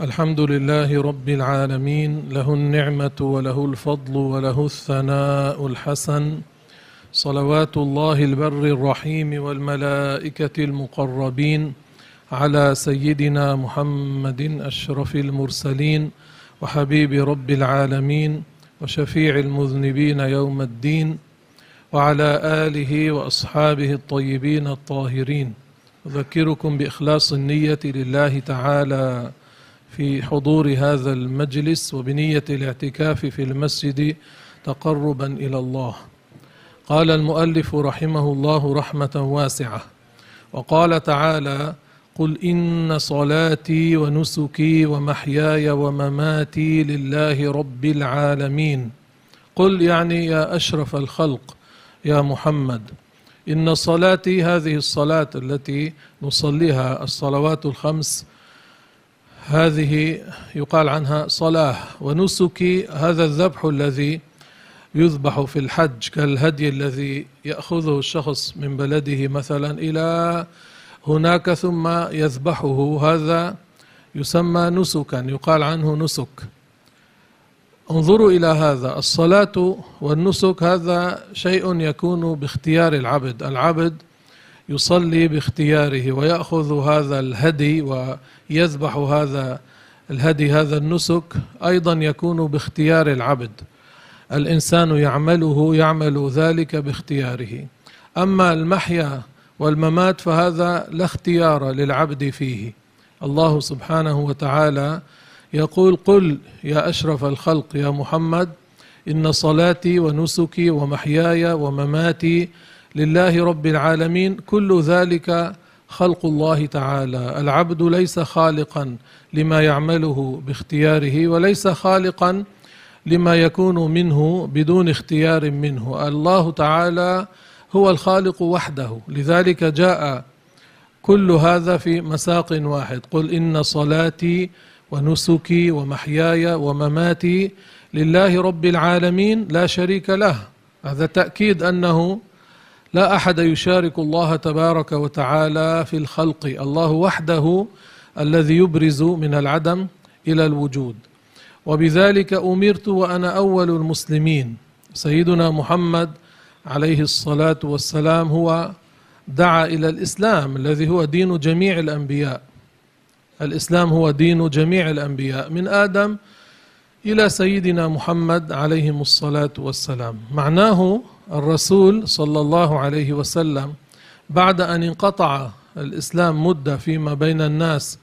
الحمد لله رب العالمين له النعمة وله الفضل وله الثناء الحسن صلوات الله البر الرحيم والملائكة المقربين على سيدنا محمد أشرف المرسلين وحبيب رب العالمين وشفيع المذنبين يوم الدين وعلى آله وأصحابه الطيبين الطاهرين أذكركم بإخلاص النية لله تعالى في حضور هذا المجلس وبنية الاعتكاف في المسجد تقربا إلى الله قال المؤلف رحمه الله رحمة واسعة وقال تعالى قل إن صلاتي ونسكي ومحياي ومماتي لله رب العالمين قل يعني يا أشرف الخلق يا محمد إن صلاتي هذه الصلاة التي نصليها الصلوات الخمس هذه يقال عنها صلاة ونسك هذا الذبح الذي يذبح في الحج كالهدي الذي يأخذه الشخص من بلده مثلا إلى هناك ثم يذبحه هذا يسمى نسكا يقال عنه نسك انظروا إلى هذا الصلاة والنسك هذا شيء يكون باختيار العبد العبد يصلي باختياره ويأخذ هذا الهدي ويذبح هذا الهدي هذا النسك أيضا يكون باختيار العبد الإنسان يعمله يعمل ذلك باختياره أما المحيا والممات فهذا لا اختيار للعبد فيه الله سبحانه وتعالى يقول قل يا أشرف الخلق يا محمد إن صلاتي ونسكي ومحياي ومماتي لله رب العالمين كل ذلك خلق الله تعالى العبد ليس خالقا لما يعمله باختياره وليس خالقا لما يكون منه بدون اختيار منه الله تعالى هو الخالق وحده لذلك جاء كل هذا في مساق واحد قل ان صلاتي ونسكي ومحياي ومماتي لله رب العالمين لا شريك له هذا تاكيد انه لا احد يشارك الله تبارك وتعالى في الخلق الله وحده الذي يبرز من العدم الى الوجود وبذلك امرت وانا اول المسلمين سيدنا محمد عليه الصلاه والسلام هو دعا الى الاسلام الذي هو دين جميع الانبياء الاسلام هو دين جميع الانبياء من ادم الى سيدنا محمد عليهم الصلاه والسلام معناه الرسول صلى الله عليه وسلم بعد أن انقطع الإسلام مدة فيما بين الناس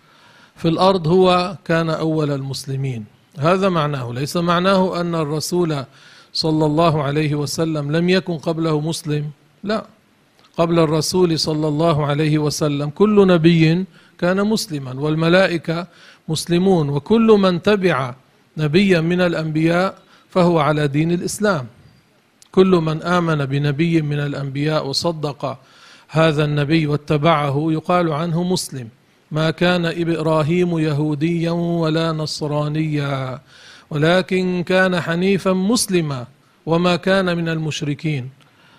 في الأرض هو كان أول المسلمين هذا معناه ليس معناه أن الرسول صلى الله عليه وسلم لم يكن قبله مسلم لا قبل الرسول صلى الله عليه وسلم كل نبي كان مسلما والملائكة مسلمون وكل من تبع نبيا من الأنبياء فهو على دين الإسلام كل من آمن بنبي من الأنبياء وصدق هذا النبي واتبعه يقال عنه مسلم ما كان إبراهيم يهوديا ولا نصرانيا ولكن كان حنيفا مسلما وما كان من المشركين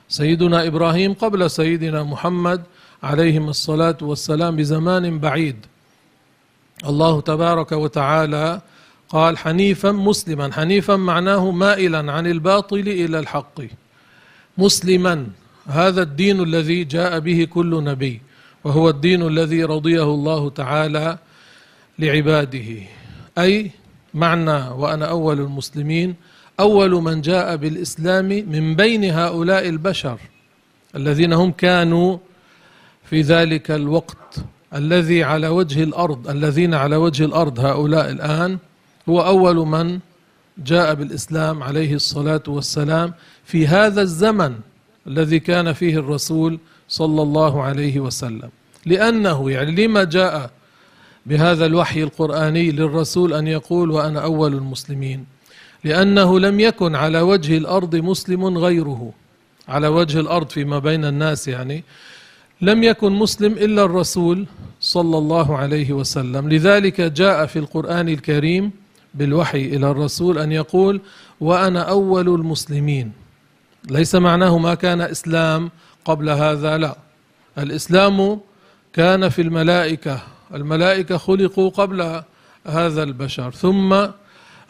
سيدنا إبراهيم قبل سيدنا محمد عليهم الصلاة والسلام بزمان بعيد الله تبارك وتعالى قال حنيفا مسلما حنيفا معناه مائلا عن الباطل إلى الحق مسلما هذا الدين الذي جاء به كل نبي وهو الدين الذي رضيه الله تعالى لعباده أي معنى وأنا أول المسلمين أول من جاء بالإسلام من بين هؤلاء البشر الذين هم كانوا في ذلك الوقت الذي على وجه الأرض الذين على وجه الأرض هؤلاء الآن هو أول من جاء بالإسلام عليه الصلاة والسلام في هذا الزمن الذي كان فيه الرسول صلى الله عليه وسلم لأنه يعني لما جاء بهذا الوحي القرآني للرسول أن يقول وأنا أول المسلمين لأنه لم يكن على وجه الأرض مسلم غيره على وجه الأرض فيما بين الناس يعني لم يكن مسلم إلا الرسول صلى الله عليه وسلم لذلك جاء في القرآن الكريم بالوحي إلى الرسول أن يقول وأنا أول المسلمين ليس معناه ما كان إسلام قبل هذا لا الإسلام كان في الملائكة الملائكة خلقوا قبل هذا البشر ثم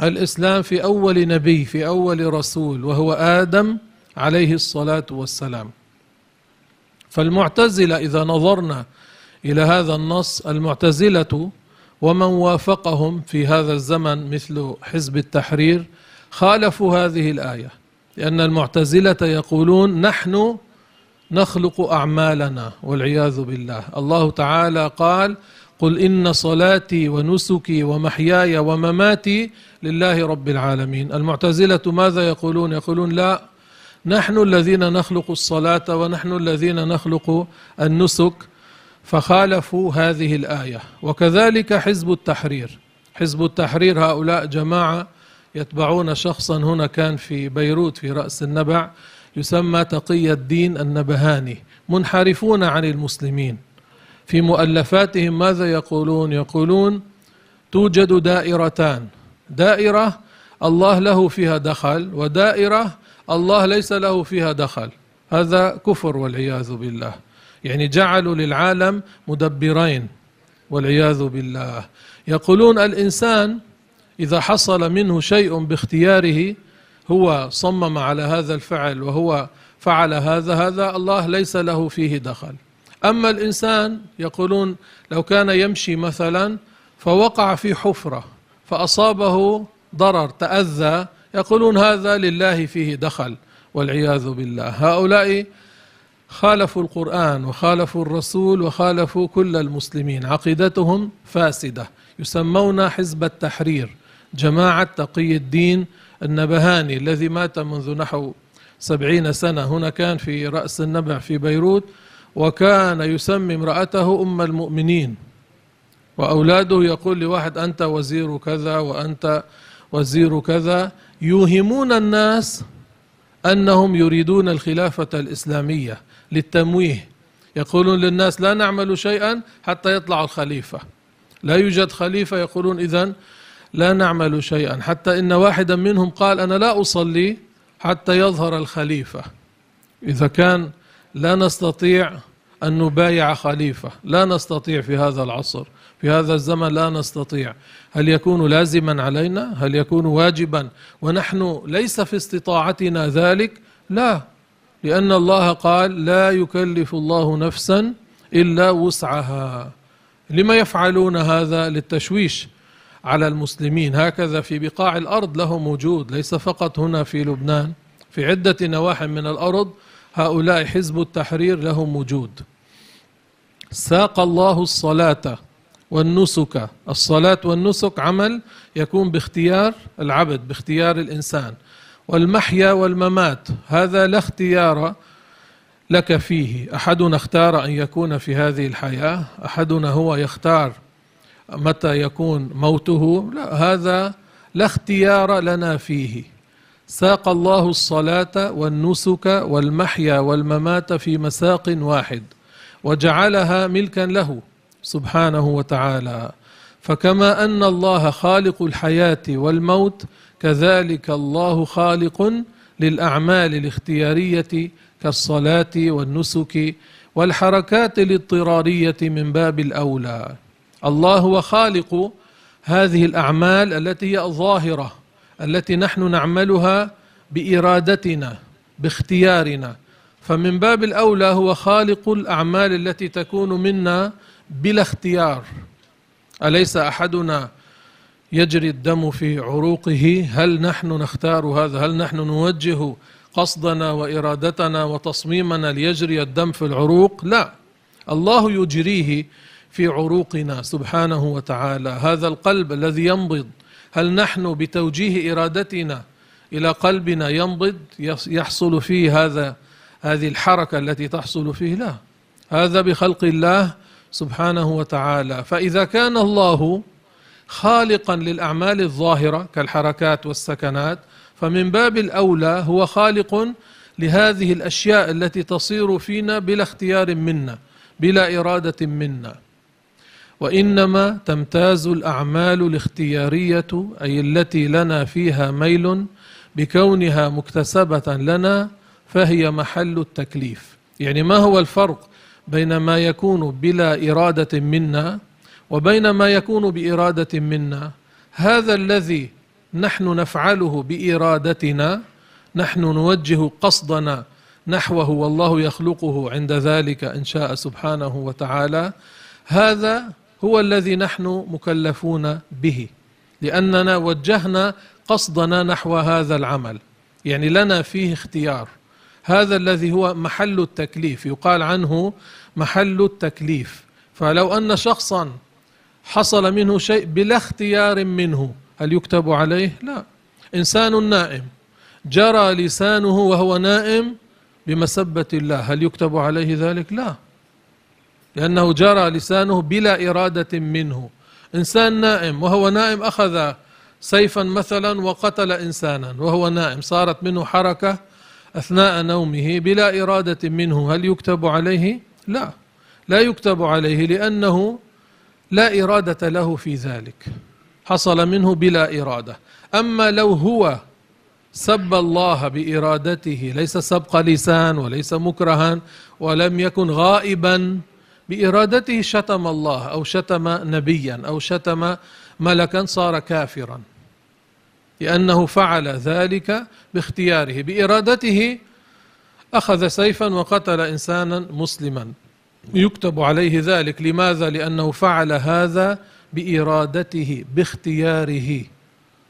الإسلام في أول نبي في أول رسول وهو آدم عليه الصلاة والسلام فالمعتزلة إذا نظرنا إلى هذا النص المعتزلة ومن وافقهم في هذا الزمن مثل حزب التحرير خالفوا هذه الآية لأن المعتزلة يقولون نحن نخلق أعمالنا والعياذ بالله الله تعالى قال قل إن صلاتي ونسكي ومحياي ومماتي لله رب العالمين المعتزلة ماذا يقولون يقولون لا نحن الذين نخلق الصلاة ونحن الذين نخلق النسك فخالفوا هذه الآية وكذلك حزب التحرير حزب التحرير هؤلاء جماعة يتبعون شخصا هنا كان في بيروت في رأس النبع يسمى تقي الدين النبهاني منحرفون عن المسلمين في مؤلفاتهم ماذا يقولون يقولون توجد دائرتان دائرة الله له فيها دخل ودائرة الله ليس له فيها دخل هذا كفر والعياذ بالله يعني جعلوا للعالم مدبرين والعياذ بالله يقولون الإنسان إذا حصل منه شيء باختياره هو صمم على هذا الفعل وهو فعل هذا هذا الله ليس له فيه دخل أما الإنسان يقولون لو كان يمشي مثلا فوقع في حفرة فأصابه ضرر تأذى يقولون هذا لله فيه دخل والعياذ بالله هؤلاء خالفوا القرآن وخالفوا الرسول وخالفوا كل المسلمين عقيدتهم فاسدة يسمون حزب التحرير جماعة تقي الدين النبهاني الذي مات منذ نحو سبعين سنة هنا كان في رأس النبع في بيروت وكان يسمي امرأته أم المؤمنين وأولاده يقول لواحد أنت وزير كذا وأنت وزير كذا يوهمون الناس أنهم يريدون الخلافة الإسلامية للتمويه يقولون للناس لا نعمل شيئا حتى يطلع الخليفة لا يوجد خليفة يقولون إذا لا نعمل شيئا حتى إن واحدا منهم قال أنا لا أصلي حتى يظهر الخليفة إذا كان لا نستطيع أن نبايع خليفة لا نستطيع في هذا العصر في هذا الزمن لا نستطيع هل يكون لازما علينا هل يكون واجبا ونحن ليس في استطاعتنا ذلك لا لأن الله قال لا يكلف الله نفسا إلا وسعها لما يفعلون هذا للتشويش على المسلمين هكذا في بقاع الأرض لهم وجود ليس فقط هنا في لبنان في عدة نواحي من الأرض هؤلاء حزب التحرير لهم وجود ساق الله الصلاة والنسك الصلاة والنسك عمل يكون باختيار العبد باختيار الإنسان والمحيا والممات هذا لا اختيار لك فيه احدنا اختار ان يكون في هذه الحياه احدنا هو يختار متى يكون موته لا هذا لا اختيار لنا فيه ساق الله الصلاه والنسك والمحيا والممات في مساق واحد وجعلها ملكا له سبحانه وتعالى فكما ان الله خالق الحياه والموت كذلك الله خالق للأعمال الاختيارية كالصلاة والنسك والحركات الاضطرارية من باب الأولى الله هو خالق هذه الأعمال التي هي ظاهرة التي نحن نعملها بإرادتنا باختيارنا فمن باب الأولى هو خالق الأعمال التي تكون منا بلا اختيار أليس أحدنا يجري الدم في عروقه هل نحن نختار هذا هل نحن نوجه قصدنا وارادتنا وتصميمنا ليجري الدم في العروق لا الله يجريه في عروقنا سبحانه وتعالى هذا القلب الذي ينبض هل نحن بتوجيه ارادتنا الى قلبنا ينبض يحصل فيه هذا هذه الحركه التي تحصل فيه لا هذا بخلق الله سبحانه وتعالى فاذا كان الله خالقا للاعمال الظاهره كالحركات والسكنات فمن باب الاولى هو خالق لهذه الاشياء التي تصير فينا بلا اختيار منا بلا اراده منا وانما تمتاز الاعمال الاختياريه اي التي لنا فيها ميل بكونها مكتسبه لنا فهي محل التكليف يعني ما هو الفرق بين ما يكون بلا اراده منا وبين ما يكون باراده منا هذا الذي نحن نفعله بارادتنا نحن نوجه قصدنا نحوه والله يخلقه عند ذلك ان شاء سبحانه وتعالى هذا هو الذي نحن مكلفون به لاننا وجهنا قصدنا نحو هذا العمل يعني لنا فيه اختيار هذا الذي هو محل التكليف يقال عنه محل التكليف فلو ان شخصا حصل منه شيء بلا اختيار منه هل يكتب عليه؟ لا إنسان نائم جرى لسانه وهو نائم بمسبة الله هل يكتب عليه ذلك؟ لا لأنه جرى لسانه بلا إرادة منه إنسان نائم وهو نائم أخذ سيفا مثلا وقتل إنسانا وهو نائم صارت منه حركة أثناء نومه بلا إرادة منه هل يكتب عليه؟ لا لا يكتب عليه لأنه لا إرادة له في ذلك حصل منه بلا إرادة أما لو هو سب الله بإرادته ليس سبق لسان وليس مكرها ولم يكن غائبا بإرادته شتم الله أو شتم نبيا أو شتم ملكا صار كافرا لأنه فعل ذلك باختياره بإرادته أخذ سيفا وقتل إنسانا مسلما يكتب عليه ذلك لماذا لانه فعل هذا بارادته باختياره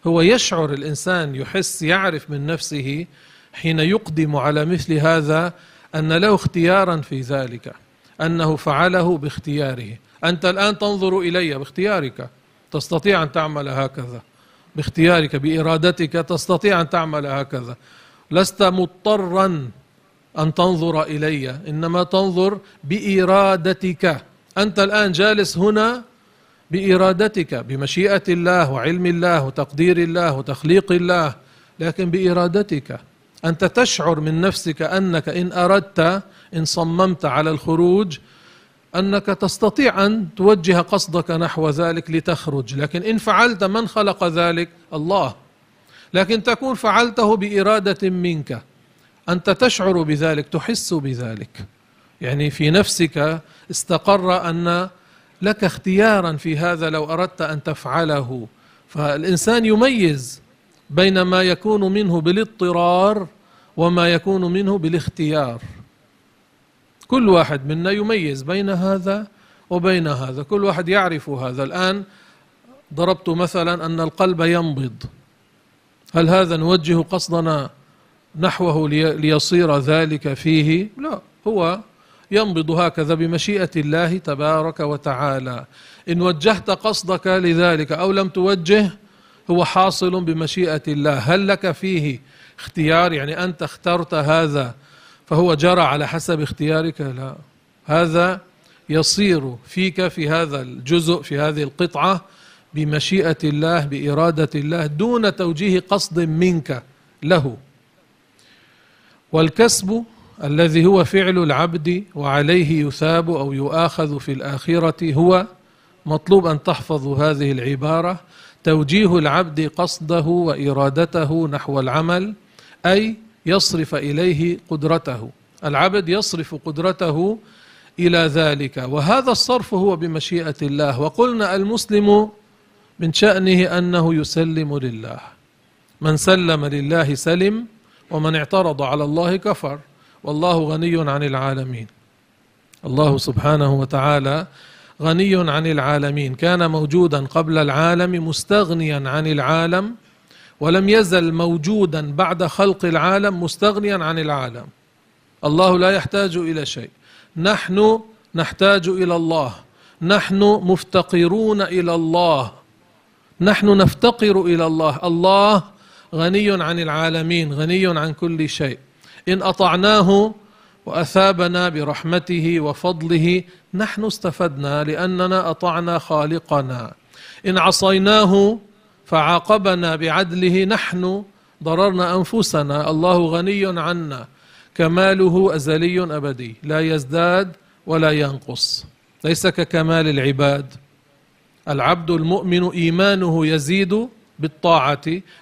هو يشعر الانسان يحس يعرف من نفسه حين يقدم على مثل هذا ان له اختيارا في ذلك انه فعله باختياره انت الان تنظر الي باختيارك تستطيع ان تعمل هكذا باختيارك بارادتك تستطيع ان تعمل هكذا لست مضطرا أن تنظر إلي إنما تنظر بإرادتك أنت الآن جالس هنا بإرادتك بمشيئة الله وعلم الله وتقدير الله وتخليق الله لكن بإرادتك أنت تشعر من نفسك أنك إن أردت إن صممت على الخروج أنك تستطيع أن توجه قصدك نحو ذلك لتخرج لكن إن فعلت من خلق ذلك الله لكن تكون فعلته بإرادة منك أنت تشعر بذلك تحس بذلك يعني في نفسك استقر أن لك اختيارا في هذا لو أردت أن تفعله فالإنسان يميز بين ما يكون منه بالاضطرار وما يكون منه بالاختيار كل واحد منا يميز بين هذا وبين هذا كل واحد يعرف هذا الآن ضربت مثلا أن القلب ينبض هل هذا نوجه قصدنا نحوه ليصير ذلك فيه لا هو ينبض هكذا بمشيئة الله تبارك وتعالى إن وجهت قصدك لذلك أو لم توجه هو حاصل بمشيئة الله هل لك فيه اختيار يعني أنت اخترت هذا فهو جرى على حسب اختيارك لا هذا يصير فيك في هذا الجزء في هذه القطعة بمشيئة الله بإرادة الله دون توجيه قصد منك له والكسب الذي هو فعل العبد وعليه يثاب او يؤاخذ في الاخره هو مطلوب ان تحفظوا هذه العباره توجيه العبد قصده وارادته نحو العمل اي يصرف اليه قدرته العبد يصرف قدرته الى ذلك وهذا الصرف هو بمشيئه الله وقلنا المسلم من شانه انه يسلم لله من سلم لله سلم ومن اعترض على الله كفر والله غني عن العالمين الله سبحانه وتعالى غني عن العالمين كان موجودا قبل العالم مستغنيا عن العالم ولم يزل موجودا بعد خلق العالم مستغنيا عن العالم الله لا يحتاج الى شيء نحن نحتاج الى الله نحن مفتقرون الى الله نحن نفتقر الى الله الله غني عن العالمين غني عن كل شيء إن أطعناه وأثابنا برحمته وفضله نحن استفدنا لأننا أطعنا خالقنا إن عصيناه فعاقبنا بعدله نحن ضررنا أنفسنا الله غني عنا كماله أزلي أبدي لا يزداد ولا ينقص ليس ككمال العباد العبد المؤمن إيمانه يزيد بالطاعة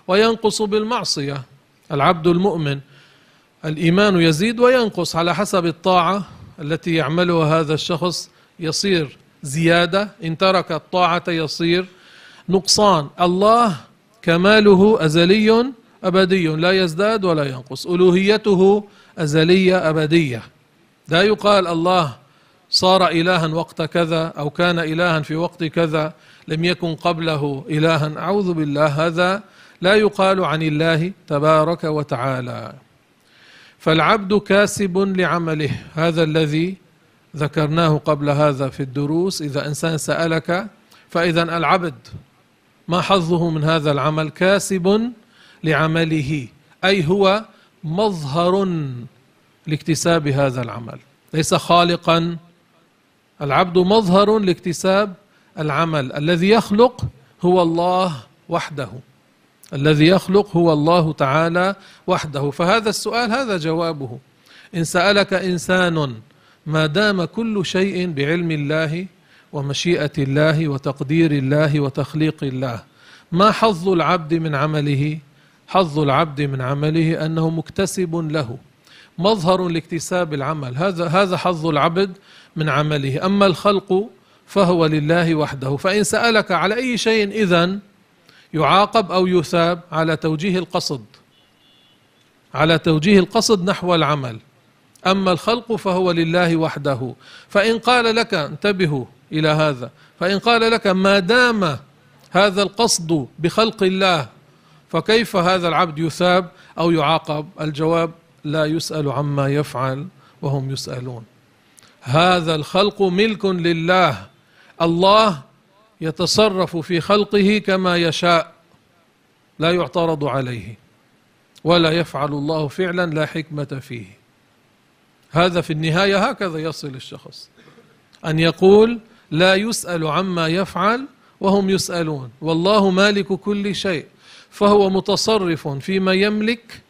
وينقص بالمعصية العبد المؤمن الإيمان يزيد وينقص على حسب الطاعة التي يعملها هذا الشخص يصير زيادة إن ترك الطاعة يصير نقصان الله كماله أزلي أبدي لا يزداد ولا ينقص ألوهيته أزلية أبدية لا يقال الله صار إلها وقت كذا أو كان إلها في وقت كذا لم يكن قبله إلها أعوذ بالله هذا لا يقال عن الله تبارك وتعالى فالعبد كاسب لعمله هذا الذي ذكرناه قبل هذا في الدروس إذا إنسان سألك فإذا العبد ما حظه من هذا العمل كاسب لعمله أي هو مظهر لاكتساب هذا العمل ليس خالقا العبد مظهر لاكتساب العمل الذي يخلق هو الله وحده الذي يخلق هو الله تعالى وحده فهذا السؤال هذا جوابه ان سالك انسان ما دام كل شيء بعلم الله ومشيئه الله وتقدير الله وتخليق الله ما حظ العبد من عمله حظ العبد من عمله انه مكتسب له مظهر لاكتساب العمل هذا هذا حظ العبد من عمله اما الخلق فهو لله وحده فإن سألك على أي شيء إذا يعاقب أو يثاب على توجيه القصد على توجيه القصد نحو العمل أما الخلق فهو لله وحده فإن قال لك انتبهوا إلى هذا فإن قال لك ما دام هذا القصد بخلق الله فكيف هذا العبد يثاب أو يعاقب الجواب لا يسأل عما يفعل وهم يسألون هذا الخلق ملك لله الله يتصرف في خلقه كما يشاء لا يعترض عليه ولا يفعل الله فعلا لا حكمة فيه هذا في النهاية هكذا يصل الشخص أن يقول لا يسأل عما يفعل وهم يسألون والله مالك كل شيء فهو متصرف فيما يملك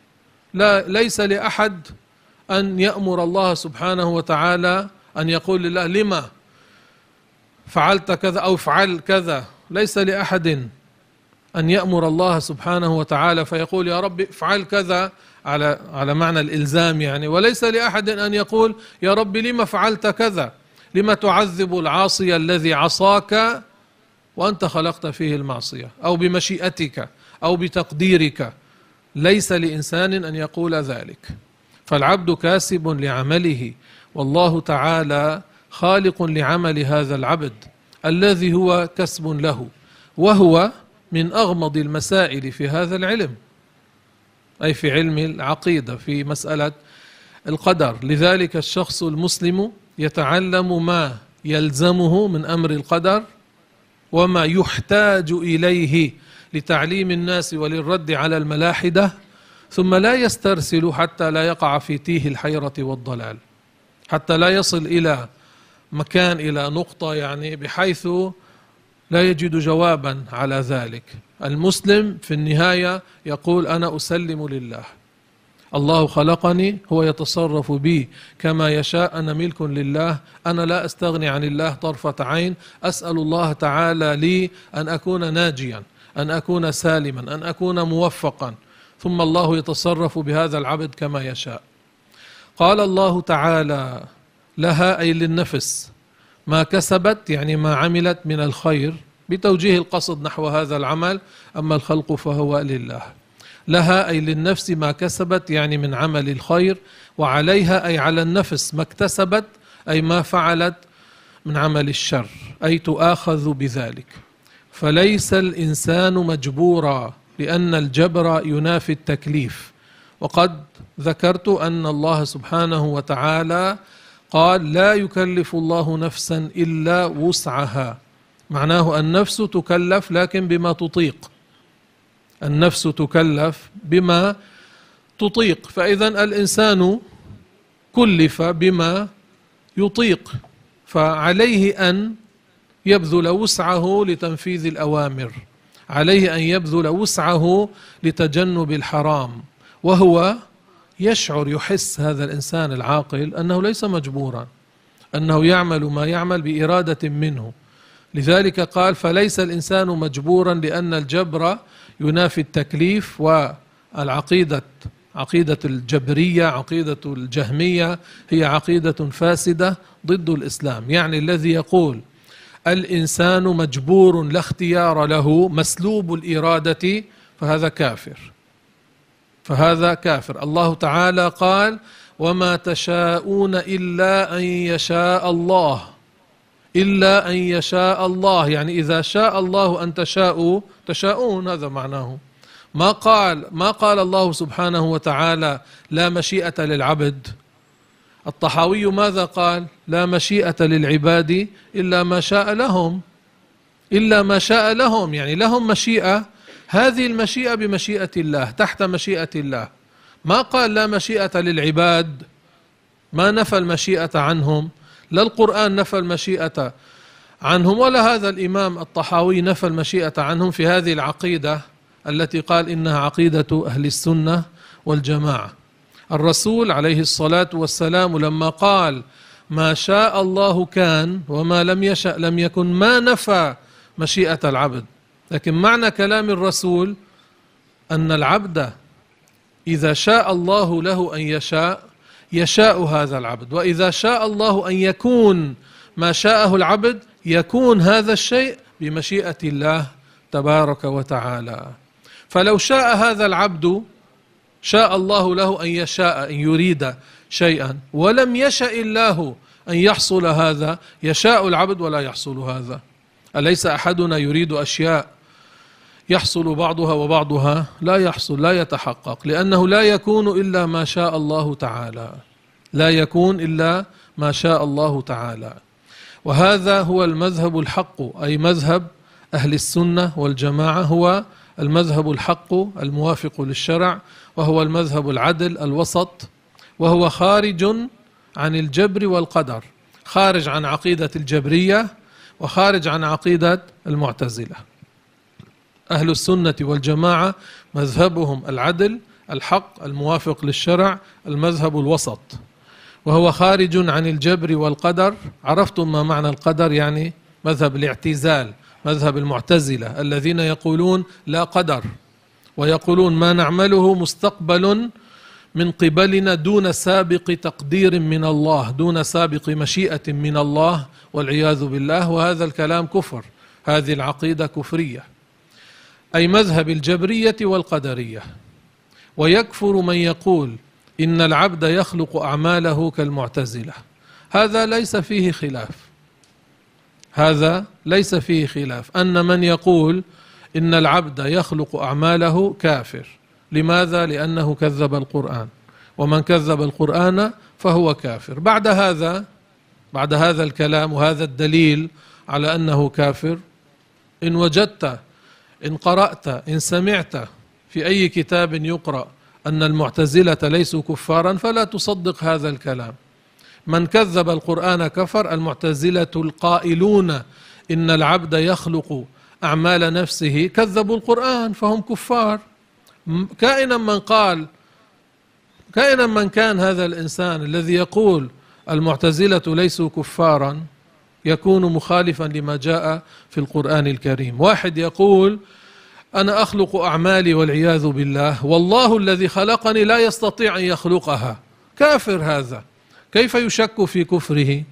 لا ليس لأحد أن يأمر الله سبحانه وتعالى أن يقول لله لما فعلت كذا أو افعل كذا ليس لأحد أن يأمر الله سبحانه وتعالى فيقول يا رب افعل كذا على على معنى الإلزام يعني وليس لأحد أن يقول يا رب لما فعلت كذا لما تعذب العاصي الذي عصاك وأنت خلقت فيه المعصية أو بمشيئتك أو بتقديرك ليس لإنسان أن يقول ذلك فالعبد كاسب لعمله والله تعالى خالق لعمل هذا العبد الذي هو كسب له وهو من اغمض المسائل في هذا العلم اي في علم العقيده في مساله القدر لذلك الشخص المسلم يتعلم ما يلزمه من امر القدر وما يحتاج اليه لتعليم الناس وللرد على الملاحده ثم لا يسترسل حتى لا يقع في تيه الحيره والضلال حتى لا يصل الى مكان إلى نقطة يعني بحيث لا يجد جوابا على ذلك المسلم في النهاية يقول أنا أسلم لله الله خلقني هو يتصرف بي كما يشاء أنا ملك لله أنا لا أستغني عن الله طرفة عين أسأل الله تعالى لي أن أكون ناجيا أن أكون سالما أن أكون موفقا ثم الله يتصرف بهذا العبد كما يشاء قال الله تعالى لها أي للنفس ما كسبت يعني ما عملت من الخير بتوجيه القصد نحو هذا العمل أما الخلق فهو لله لها أي للنفس ما كسبت يعني من عمل الخير وعليها أي على النفس ما اكتسبت أي ما فعلت من عمل الشر أي تؤاخذ بذلك فليس الإنسان مجبورا لأن الجبر ينافي التكليف وقد ذكرت أن الله سبحانه وتعالى قال لا يكلف الله نفسا إلا وسعها معناه النفس تكلف لكن بما تطيق النفس تكلف بما تطيق فإذا الإنسان كلف بما يطيق فعليه أن يبذل وسعه لتنفيذ الأوامر عليه أن يبذل وسعه لتجنب الحرام وهو يشعر يحس هذا الانسان العاقل انه ليس مجبورا انه يعمل ما يعمل باراده منه لذلك قال فليس الانسان مجبورا لان الجبر ينافي التكليف والعقيده عقيده الجبريه عقيده الجهميه هي عقيده فاسده ضد الاسلام يعني الذي يقول الانسان مجبور لا اختيار له مسلوب الاراده فهذا كافر فهذا كافر الله تعالى قال وما تشاءون إلا أن يشاء الله إلا أن يشاء الله يعني إذا شاء الله أن تشاءوا تشاءون هذا معناه ما قال ما قال الله سبحانه وتعالى لا مشيئة للعبد الطحاوي ماذا قال لا مشيئة للعباد إلا ما شاء لهم إلا ما شاء لهم يعني لهم مشيئة هذه المشيئة بمشيئة الله تحت مشيئة الله ما قال لا مشيئة للعباد ما نفى المشيئة عنهم لا القرآن نفى المشيئة عنهم ولا هذا الإمام الطحاوي نفى المشيئة عنهم في هذه العقيدة التي قال إنها عقيدة أهل السنة والجماعة الرسول عليه الصلاة والسلام لما قال ما شاء الله كان وما لم يشأ لم يكن ما نفى مشيئة العبد لكن معنى كلام الرسول أن العبد إذا شاء الله له أن يشاء يشاء هذا العبد وإذا شاء الله أن يكون ما شاءه العبد يكون هذا الشيء بمشيئة الله تبارك وتعالى فلو شاء هذا العبد شاء الله له أن يشاء أن يريد شيئا ولم يشأ الله أن يحصل هذا يشاء العبد ولا يحصل هذا أليس أحدنا يريد أشياء يحصل بعضها وبعضها لا يحصل لا يتحقق لأنه لا يكون إلا ما شاء الله تعالى لا يكون إلا ما شاء الله تعالى وهذا هو المذهب الحق أي مذهب أهل السنة والجماعة هو المذهب الحق الموافق للشرع وهو المذهب العدل الوسط وهو خارج عن الجبر والقدر خارج عن عقيدة الجبرية وخارج عن عقيدة المعتزلة أهل السنة والجماعة مذهبهم العدل الحق الموافق للشرع المذهب الوسط وهو خارج عن الجبر والقدر عرفتم ما معنى القدر يعني مذهب الاعتزال مذهب المعتزلة الذين يقولون لا قدر ويقولون ما نعمله مستقبل من قبلنا دون سابق تقدير من الله دون سابق مشيئة من الله والعياذ بالله وهذا الكلام كفر هذه العقيدة كفرية أي مذهب الجبرية والقدرية ويكفر من يقول إن العبد يخلق أعماله كالمعتزلة هذا ليس فيه خلاف هذا ليس فيه خلاف أن من يقول إن العبد يخلق أعماله كافر لماذا؟ لأنه كذب القرآن ومن كذب القرآن فهو كافر بعد هذا بعد هذا الكلام وهذا الدليل على أنه كافر إن وجدت إن قرأت إن سمعت في أي كتاب يقرأ أن المعتزلة ليسوا كفارا فلا تصدق هذا الكلام من كذب القرآن كفر المعتزلة القائلون إن العبد يخلق أعمال نفسه كذبوا القرآن فهم كفار كائنا من قال كائنا من كان هذا الإنسان الذي يقول المعتزلة ليسوا كفارا يكون مخالفا لما جاء في القرآن الكريم واحد يقول أنا أخلق أعمالي والعياذ بالله والله الذي خلقني لا يستطيع أن يخلقها كافر هذا كيف يشك في كفره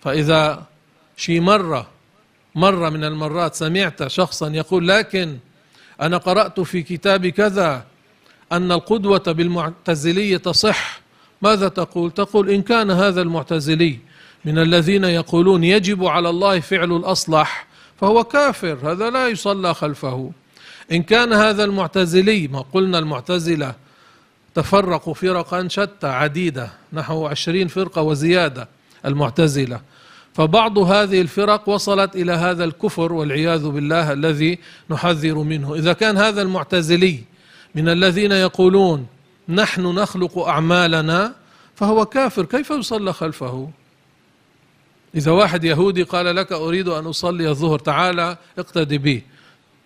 فإذا شي مرة مرة من المرات سمعت شخصا يقول لكن أنا قرأت في كتاب كذا أن القدوة بالمعتزلية تصح ماذا تقول؟ تقول إن كان هذا المعتزلي من الذين يقولون يجب على الله فعل الأصلح فهو كافر هذا لا يصلى خلفه إن كان هذا المعتزلي ما قلنا المعتزلة تفرقوا فرقا شتى عديدة نحو عشرين فرقة وزيادة المعتزلة فبعض هذه الفرق وصلت إلى هذا الكفر والعياذ بالله الذي نحذر منه إذا كان هذا المعتزلي من الذين يقولون نحن نخلق أعمالنا فهو كافر كيف يصلى خلفه إذا واحد يهودي قال لك أريد أن أصلي الظهر تعالى اقتدي به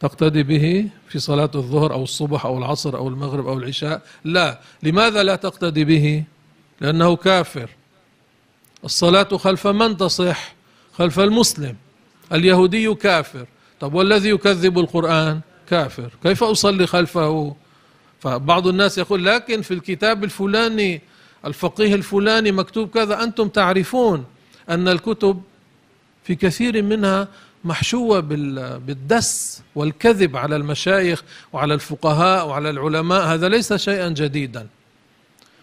تقتدي به في صلاة الظهر أو الصبح أو العصر أو المغرب أو العشاء لا لماذا لا تقتدي به لأنه كافر الصلاة خلف من تصح خلف المسلم اليهودي كافر طب والذي يكذب القرآن كافر كيف أصلي خلفه فبعض الناس يقول لكن في الكتاب الفلاني الفقيه الفلاني مكتوب كذا أنتم تعرفون أن الكتب في كثير منها محشوة بالدس والكذب على المشايخ وعلى الفقهاء وعلى العلماء هذا ليس شيئا جديدا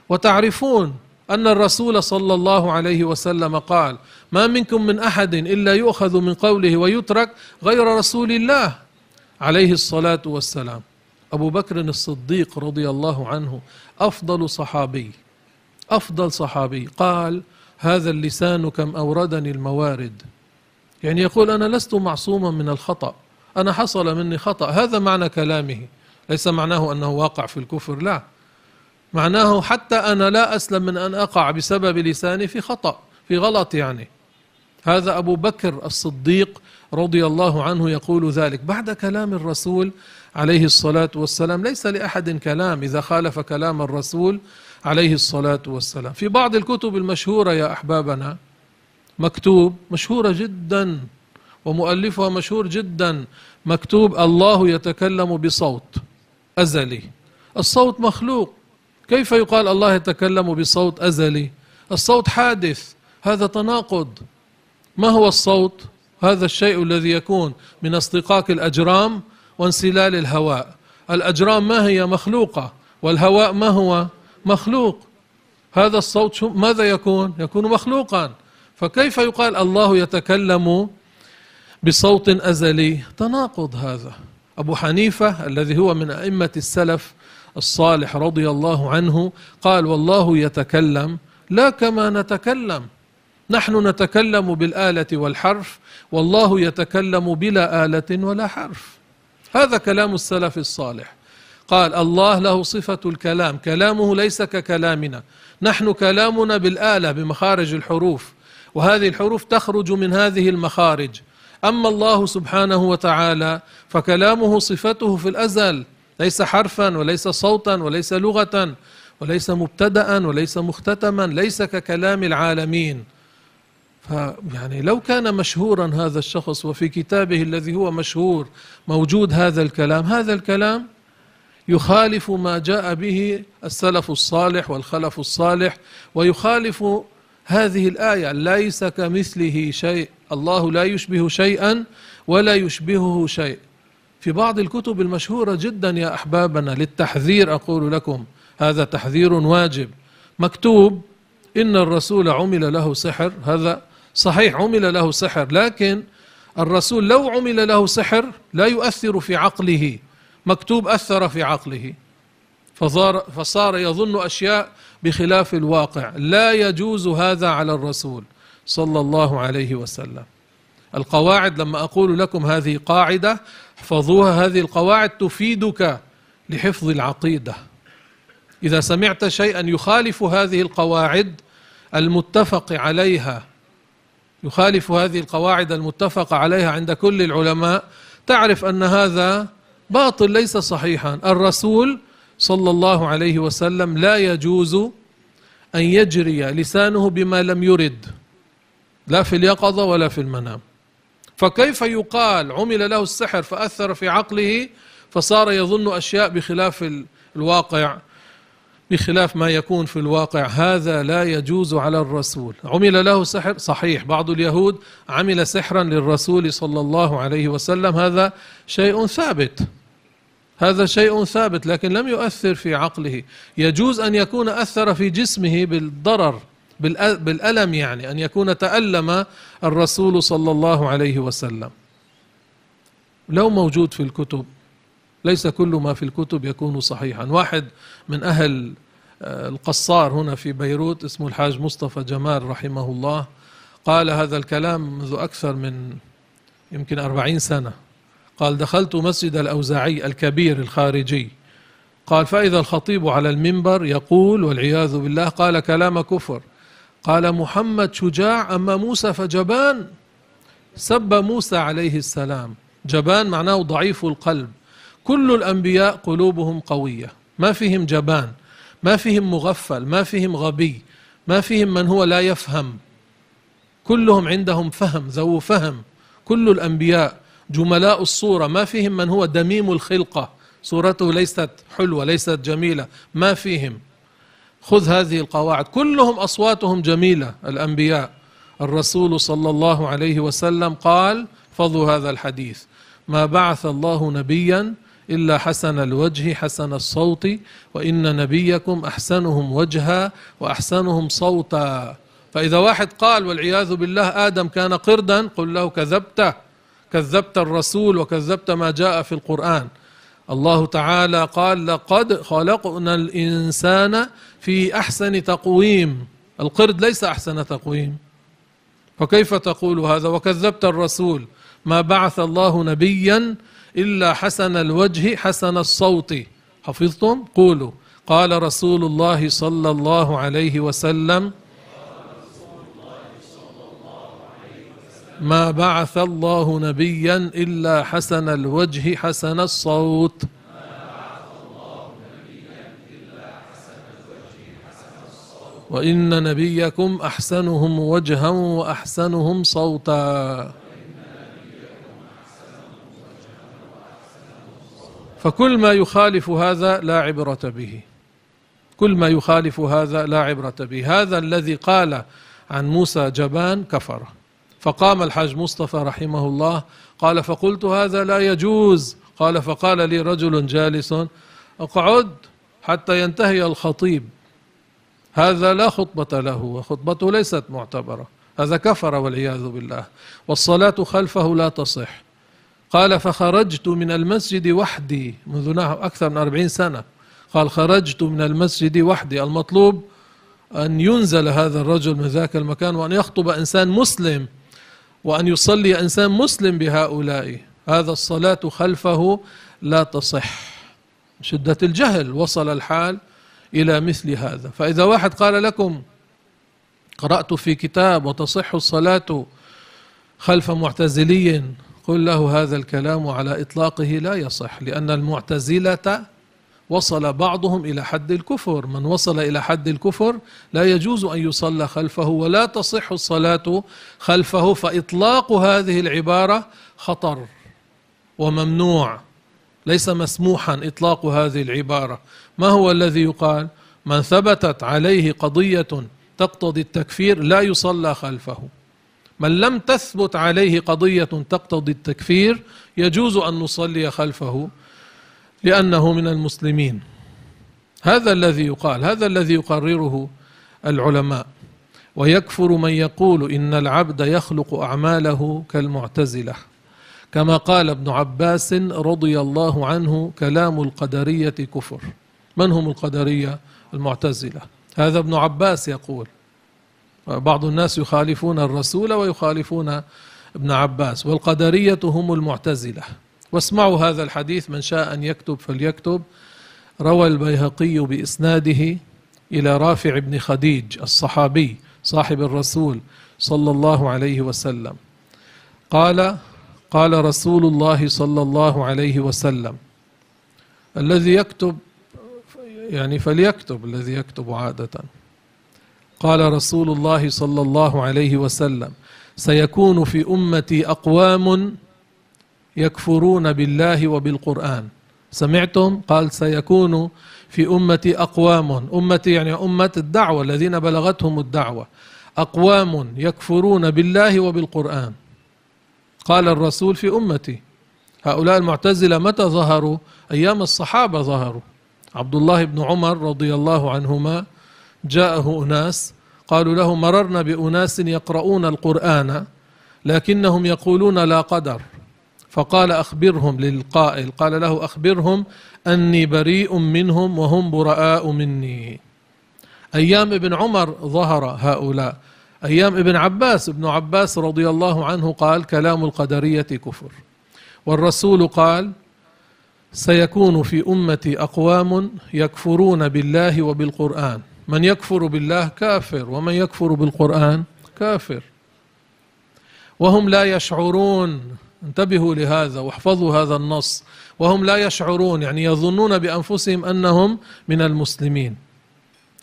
وتعرفون أن الرسول صلى الله عليه وسلم قال ما منكم من أحد إلا يؤخذ من قوله ويترك غير رسول الله عليه الصلاة والسلام أبو بكر الصديق رضي الله عنه أفضل صحابي أفضل صحابي قال هذا اللسان كم أوردني الموارد يعني يقول أنا لست معصوما من الخطأ أنا حصل مني خطأ هذا معنى كلامه ليس معناه أنه واقع في الكفر لا معناه حتى أنا لا أسلم من أن أقع بسبب لساني في خطأ في غلط يعني هذا أبو بكر الصديق رضي الله عنه يقول ذلك بعد كلام الرسول عليه الصلاة والسلام ليس لأحد كلام إذا خالف كلام الرسول عليه الصلاة والسلام في بعض الكتب المشهورة يا أحبابنا مكتوب مشهورة جدا ومؤلفها مشهور جدا مكتوب الله يتكلم بصوت أزلي الصوت مخلوق كيف يقال الله يتكلم بصوت أزلي الصوت حادث هذا تناقض ما هو الصوت هذا الشيء الذي يكون من اصطقاق الأجرام وانسلال الهواء الأجرام ما هي مخلوقة والهواء ما هو مخلوق هذا الصوت ماذا يكون يكون مخلوقا فكيف يقال الله يتكلم بصوت أزلي تناقض هذا أبو حنيفة الذي هو من أئمة السلف الصالح رضي الله عنه قال والله يتكلم لا كما نتكلم نحن نتكلم بالآلة والحرف والله يتكلم بلا آلة ولا حرف هذا كلام السلف الصالح قال الله له صفة الكلام كلامه ليس ككلامنا نحن كلامنا بالآلة بمخارج الحروف وهذه الحروف تخرج من هذه المخارج أما الله سبحانه وتعالى فكلامه صفته في الأزل ليس حرفا وليس صوتا وليس لغة وليس مبتدأ وليس مختتما ليس ككلام العالمين فيعني لو كان مشهورا هذا الشخص وفي كتابه الذي هو مشهور موجود هذا الكلام هذا الكلام يخالف ما جاء به السلف الصالح والخلف الصالح ويخالف هذه الآية ليس كمثله شيء الله لا يشبه شيئا ولا يشبهه شيء في بعض الكتب المشهورة جدا يا أحبابنا للتحذير أقول لكم هذا تحذير واجب مكتوب إن الرسول عمل له سحر هذا صحيح عمل له سحر لكن الرسول لو عمل له سحر لا يؤثر في عقله مكتوب أثر في عقله فصار, فصار يظن أشياء بخلاف الواقع لا يجوز هذا على الرسول صلى الله عليه وسلم القواعد لما أقول لكم هذه قاعدة احفظوها هذه القواعد تفيدك لحفظ العقيدة إذا سمعت شيئا يخالف هذه القواعد المتفق عليها يخالف هذه القواعد المتفق عليها عند كل العلماء تعرف أن هذا باطل ليس صحيحا الرسول صلى الله عليه وسلم لا يجوز أن يجري لسانه بما لم يرد لا في اليقظة ولا في المنام فكيف يقال عمل له السحر فأثر في عقله فصار يظن أشياء بخلاف الواقع بخلاف ما يكون في الواقع هذا لا يجوز على الرسول عمل له سحر صحيح بعض اليهود عمل سحرا للرسول صلى الله عليه وسلم هذا شيء ثابت هذا شيء ثابت لكن لم يؤثر في عقله يجوز أن يكون أثر في جسمه بالضرر بالألم يعني أن يكون تألم الرسول صلى الله عليه وسلم لو موجود في الكتب ليس كل ما في الكتب يكون صحيحا واحد من أهل آه، القصار هنا في بيروت اسمه الحاج مصطفى جمال رحمه الله قال هذا الكلام منذ أكثر من يمكن أربعين سنة قال دخلت مسجد الأوزاعي الكبير الخارجي قال فإذا الخطيب على المنبر يقول والعياذ بالله قال كلام كفر قال محمد شجاع أما موسى فجبان سب موسى عليه السلام جبان معناه ضعيف القلب كل الأنبياء قلوبهم قوية ما فيهم جبان ما فيهم مغفل ما فيهم غبي ما فيهم من هو لا يفهم كلهم عندهم فهم ذو فهم كل الأنبياء جملاء الصورة ما فيهم من هو دميم الخلقة صورته ليست حلوة ليست جميلة ما فيهم خذ هذه القواعد كلهم أصواتهم جميلة الأنبياء الرسول صلى الله عليه وسلم قال فضوا هذا الحديث ما بعث الله نبيا إلا حسن الوجه حسن الصوت وإن نبيكم أحسنهم وجها وأحسنهم صوتا فإذا واحد قال والعياذ بالله آدم كان قردا قل له كذبته كذبت الرسول وكذبت ما جاء في القرآن الله تعالى قال لقد خلقنا الإنسان في أحسن تقويم القرد ليس أحسن تقويم فكيف تقول هذا وكذبت الرسول ما بعث الله نبيا إلا حسن الوجه حسن الصوت حفظتم قولوا قال رسول الله صلى الله عليه وسلم ما بعث الله نبيا إلا حسن الوجه حسن الصوت وإن نبيكم أحسنهم وجها وأحسنهم صوتا فكل ما يخالف هذا لا عبرة به كل ما يخالف هذا لا عبرة به هذا الذي قال عن موسى جبان كفره فقام الحاج مصطفى رحمه الله قال فقلت هذا لا يجوز قال فقال لي رجل جالس اقعد حتى ينتهي الخطيب هذا لا خطبة له وخطبته ليست معتبرة هذا كفر والعياذ بالله والصلاة خلفه لا تصح قال فخرجت من المسجد وحدي منذ نحو أكثر من أربعين سنة قال خرجت من المسجد وحدي المطلوب أن ينزل هذا الرجل من ذاك المكان وأن يخطب إنسان مسلم وأن يصلي إنسان مسلم بهؤلاء هذا الصلاة خلفه لا تصح شدة الجهل وصل الحال إلى مثل هذا فإذا واحد قال لكم قرأت في كتاب وتصح الصلاة خلف معتزلي قل له هذا الكلام على إطلاقه لا يصح لأن المعتزلة وصل بعضهم الى حد الكفر من وصل الى حد الكفر لا يجوز ان يصلى خلفه ولا تصح الصلاه خلفه فاطلاق هذه العباره خطر وممنوع ليس مسموحا اطلاق هذه العباره ما هو الذي يقال من ثبتت عليه قضيه تقتضي التكفير لا يصلى خلفه من لم تثبت عليه قضيه تقتضي التكفير يجوز ان نصلي خلفه لأنه من المسلمين هذا الذي يقال هذا الذي يقرره العلماء ويكفر من يقول إن العبد يخلق أعماله كالمعتزلة كما قال ابن عباس رضي الله عنه كلام القدرية كفر من هم القدرية المعتزلة هذا ابن عباس يقول بعض الناس يخالفون الرسول ويخالفون ابن عباس والقدرية هم المعتزلة واسمعوا هذا الحديث من شاء أن يكتب فليكتب روى البيهقي بإسناده إلى رافع بن خديج الصحابي صاحب الرسول صلى الله عليه وسلم قال قال رسول الله صلى الله عليه وسلم الذي يكتب يعني فليكتب الذي يكتب عادة قال رسول الله صلى الله عليه وسلم سيكون في أمتي أقوام يكفرون بالله وبالقرآن سمعتم قال سيكون في أمتي أقوام أمتي يعني أمة الدعوة الذين بلغتهم الدعوة أقوام يكفرون بالله وبالقرآن قال الرسول في أمتي هؤلاء المعتزلة متى ظهروا أيام الصحابة ظهروا عبد الله بن عمر رضي الله عنهما جاءه أناس قالوا له مررنا بأناس يقرؤون القرآن لكنهم يقولون لا قدر فقال أخبرهم للقائل قال له أخبرهم أني بريء منهم وهم براء مني أيام ابن عمر ظهر هؤلاء أيام ابن عباس ابن عباس رضي الله عنه قال كلام القدرية كفر والرسول قال سيكون في أمتي أقوام يكفرون بالله وبالقرآن من يكفر بالله كافر ومن يكفر بالقرآن كافر وهم لا يشعرون انتبهوا لهذا واحفظوا هذا النص وهم لا يشعرون يعني يظنون بانفسهم انهم من المسلمين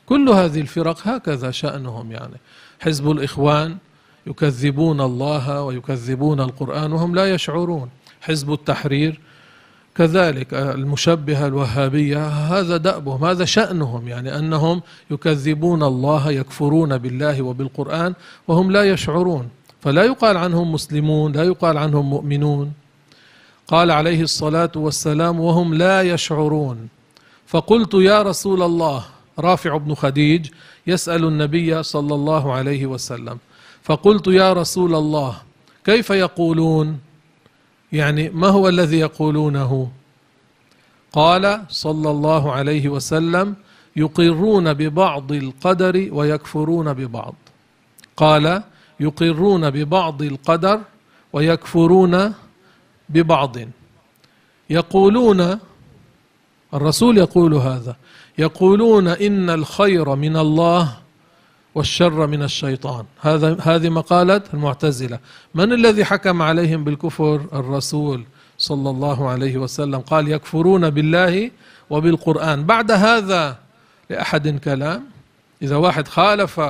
كل هذه الفرق هكذا شانهم يعني حزب الاخوان يكذبون الله ويكذبون القران وهم لا يشعرون حزب التحرير كذلك المشبهه الوهابيه هذا دأبهم هذا شأنهم يعني انهم يكذبون الله يكفرون بالله وبالقران وهم لا يشعرون فلا يقال عنهم مسلمون لا يقال عنهم مؤمنون قال عليه الصلاه والسلام وهم لا يشعرون فقلت يا رسول الله رافع بن خديج يسال النبي صلى الله عليه وسلم فقلت يا رسول الله كيف يقولون يعني ما هو الذي يقولونه قال صلى الله عليه وسلم يقرون ببعض القدر ويكفرون ببعض قال يقرون ببعض القدر ويكفرون ببعض يقولون الرسول يقول هذا يقولون إن الخير من الله والشر من الشيطان هذا هذه مقالة المعتزلة من الذي حكم عليهم بالكفر الرسول صلى الله عليه وسلم قال يكفرون بالله وبالقرآن بعد هذا لأحد كلام إذا واحد خالف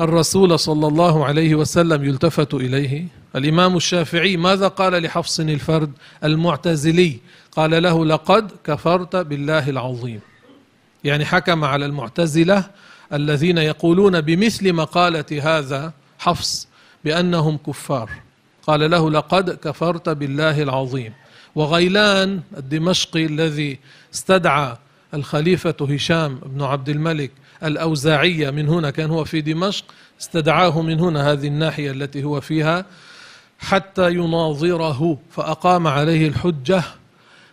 الرسول صلى الله عليه وسلم يلتفت إليه الإمام الشافعي ماذا قال لحفص الفرد المعتزلي قال له لقد كفرت بالله العظيم يعني حكم على المعتزلة الذين يقولون بمثل مقالة هذا حفص بأنهم كفار قال له لقد كفرت بالله العظيم وغيلان الدمشقي الذي استدعى الخليفة هشام بن عبد الملك الأوزاعية من هنا كان هو في دمشق استدعاه من هنا هذه الناحية التي هو فيها حتى يناظره فأقام عليه الحجة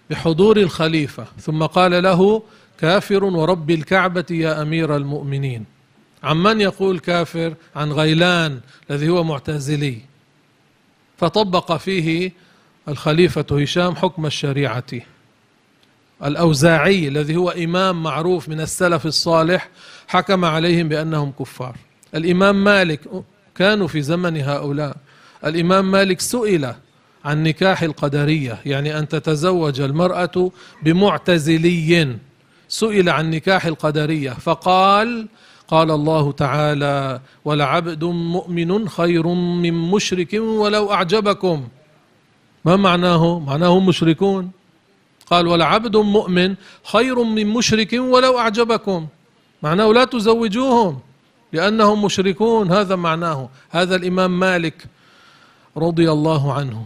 بحضور الخليفة ثم قال له كافر ورب الكعبة يا أمير المؤمنين عن من يقول كافر عن غيلان الذي هو معتزلي فطبق فيه الخليفة هشام حكم الشريعة الأوزاعي الذي هو إمام معروف من السلف الصالح حكم عليهم بأنهم كفار الإمام مالك كانوا في زمن هؤلاء الإمام مالك سئل عن نكاح القدرية يعني أن تتزوج المرأة بمعتزلي سئل عن نكاح القدرية فقال قال الله تعالى ولعبد مؤمن خير من مشرك ولو أعجبكم ما معناه معناه مشركون قال ولعبد مؤمن خير من مشرك ولو أعجبكم معناه لا تزوجوهم لأنهم مشركون هذا معناه هذا الإمام مالك رضي الله عنه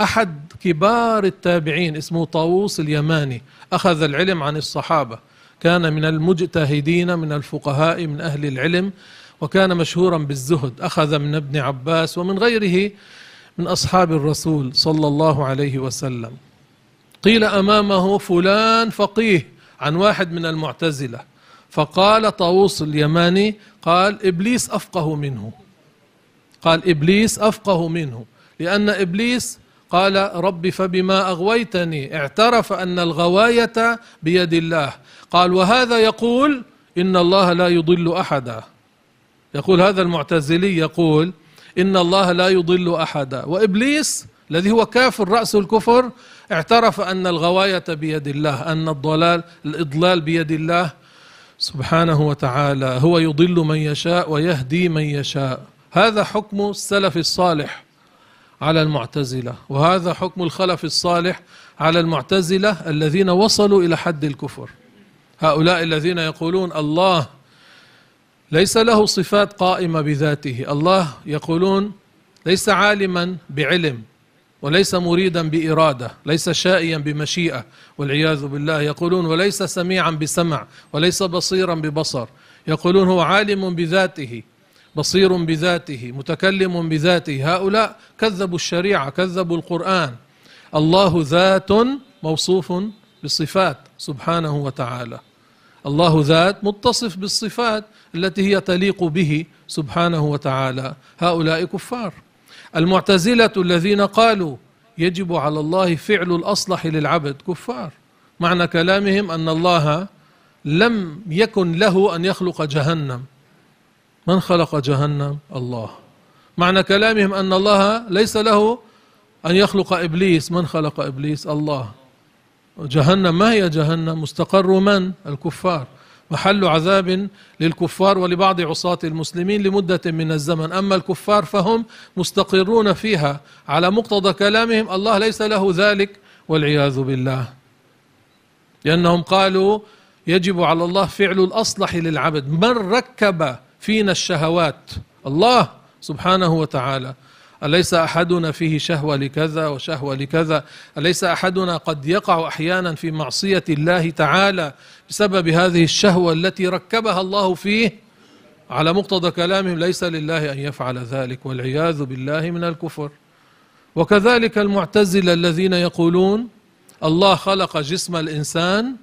أحد كبار التابعين اسمه طاووس اليماني أخذ العلم عن الصحابة كان من المجتهدين من الفقهاء من أهل العلم وكان مشهورا بالزهد أخذ من ابن عباس ومن غيره من أصحاب الرسول صلى الله عليه وسلم قيل أمامه فلان فقيه عن واحد من المعتزلة فقال طاووس اليماني قال إبليس أفقه منه قال إبليس أفقه منه لأن إبليس قال رب فبما أغويتني اعترف أن الغواية بيد الله قال وهذا يقول إن الله لا يضل أحدا يقول هذا المعتزلي يقول إن الله لا يضل أحدا وإبليس الذي هو كافر رأس الكفر اعترف أن الغواية بيد الله أن الضلال الإضلال بيد الله سبحانه وتعالى هو يضل من يشاء ويهدي من يشاء هذا حكم السلف الصالح على المعتزلة وهذا حكم الخلف الصالح على المعتزلة الذين وصلوا إلى حد الكفر هؤلاء الذين يقولون الله ليس له صفات قائمة بذاته الله يقولون ليس عالما بعلم وليس مريدا بإرادة ليس شائيا بمشيئة والعياذ بالله يقولون وليس سميعا بسمع وليس بصيرا ببصر يقولون هو عالم بذاته بصير بذاته متكلم بذاته هؤلاء كذبوا الشريعة كذبوا القرآن الله ذات موصوف بالصفات سبحانه وتعالى الله ذات متصف بالصفات التي هي تليق به سبحانه وتعالى هؤلاء كفار المعتزلة الذين قالوا يجب على الله فعل الأصلح للعبد كفار معنى كلامهم أن الله لم يكن له أن يخلق جهنم من خلق جهنم؟ الله معنى كلامهم أن الله ليس له أن يخلق إبليس من خلق إبليس؟ الله جهنم ما هي جهنم؟ مستقر من؟ الكفار محل عذاب للكفار ولبعض عصاة المسلمين لمدة من الزمن أما الكفار فهم مستقرون فيها على مقتضى كلامهم الله ليس له ذلك والعياذ بالله لأنهم قالوا يجب على الله فعل الأصلح للعبد من ركب فينا الشهوات الله سبحانه وتعالى أليس أحدنا فيه شهوة لكذا وشهوة لكذا أليس أحدنا قد يقع أحيانا في معصية الله تعالى بسبب هذه الشهوة التي ركبها الله فيه على مقتضى كلامهم ليس لله أن يفعل ذلك والعياذ بالله من الكفر وكذلك المعتزلة الذين يقولون الله خلق جسم الإنسان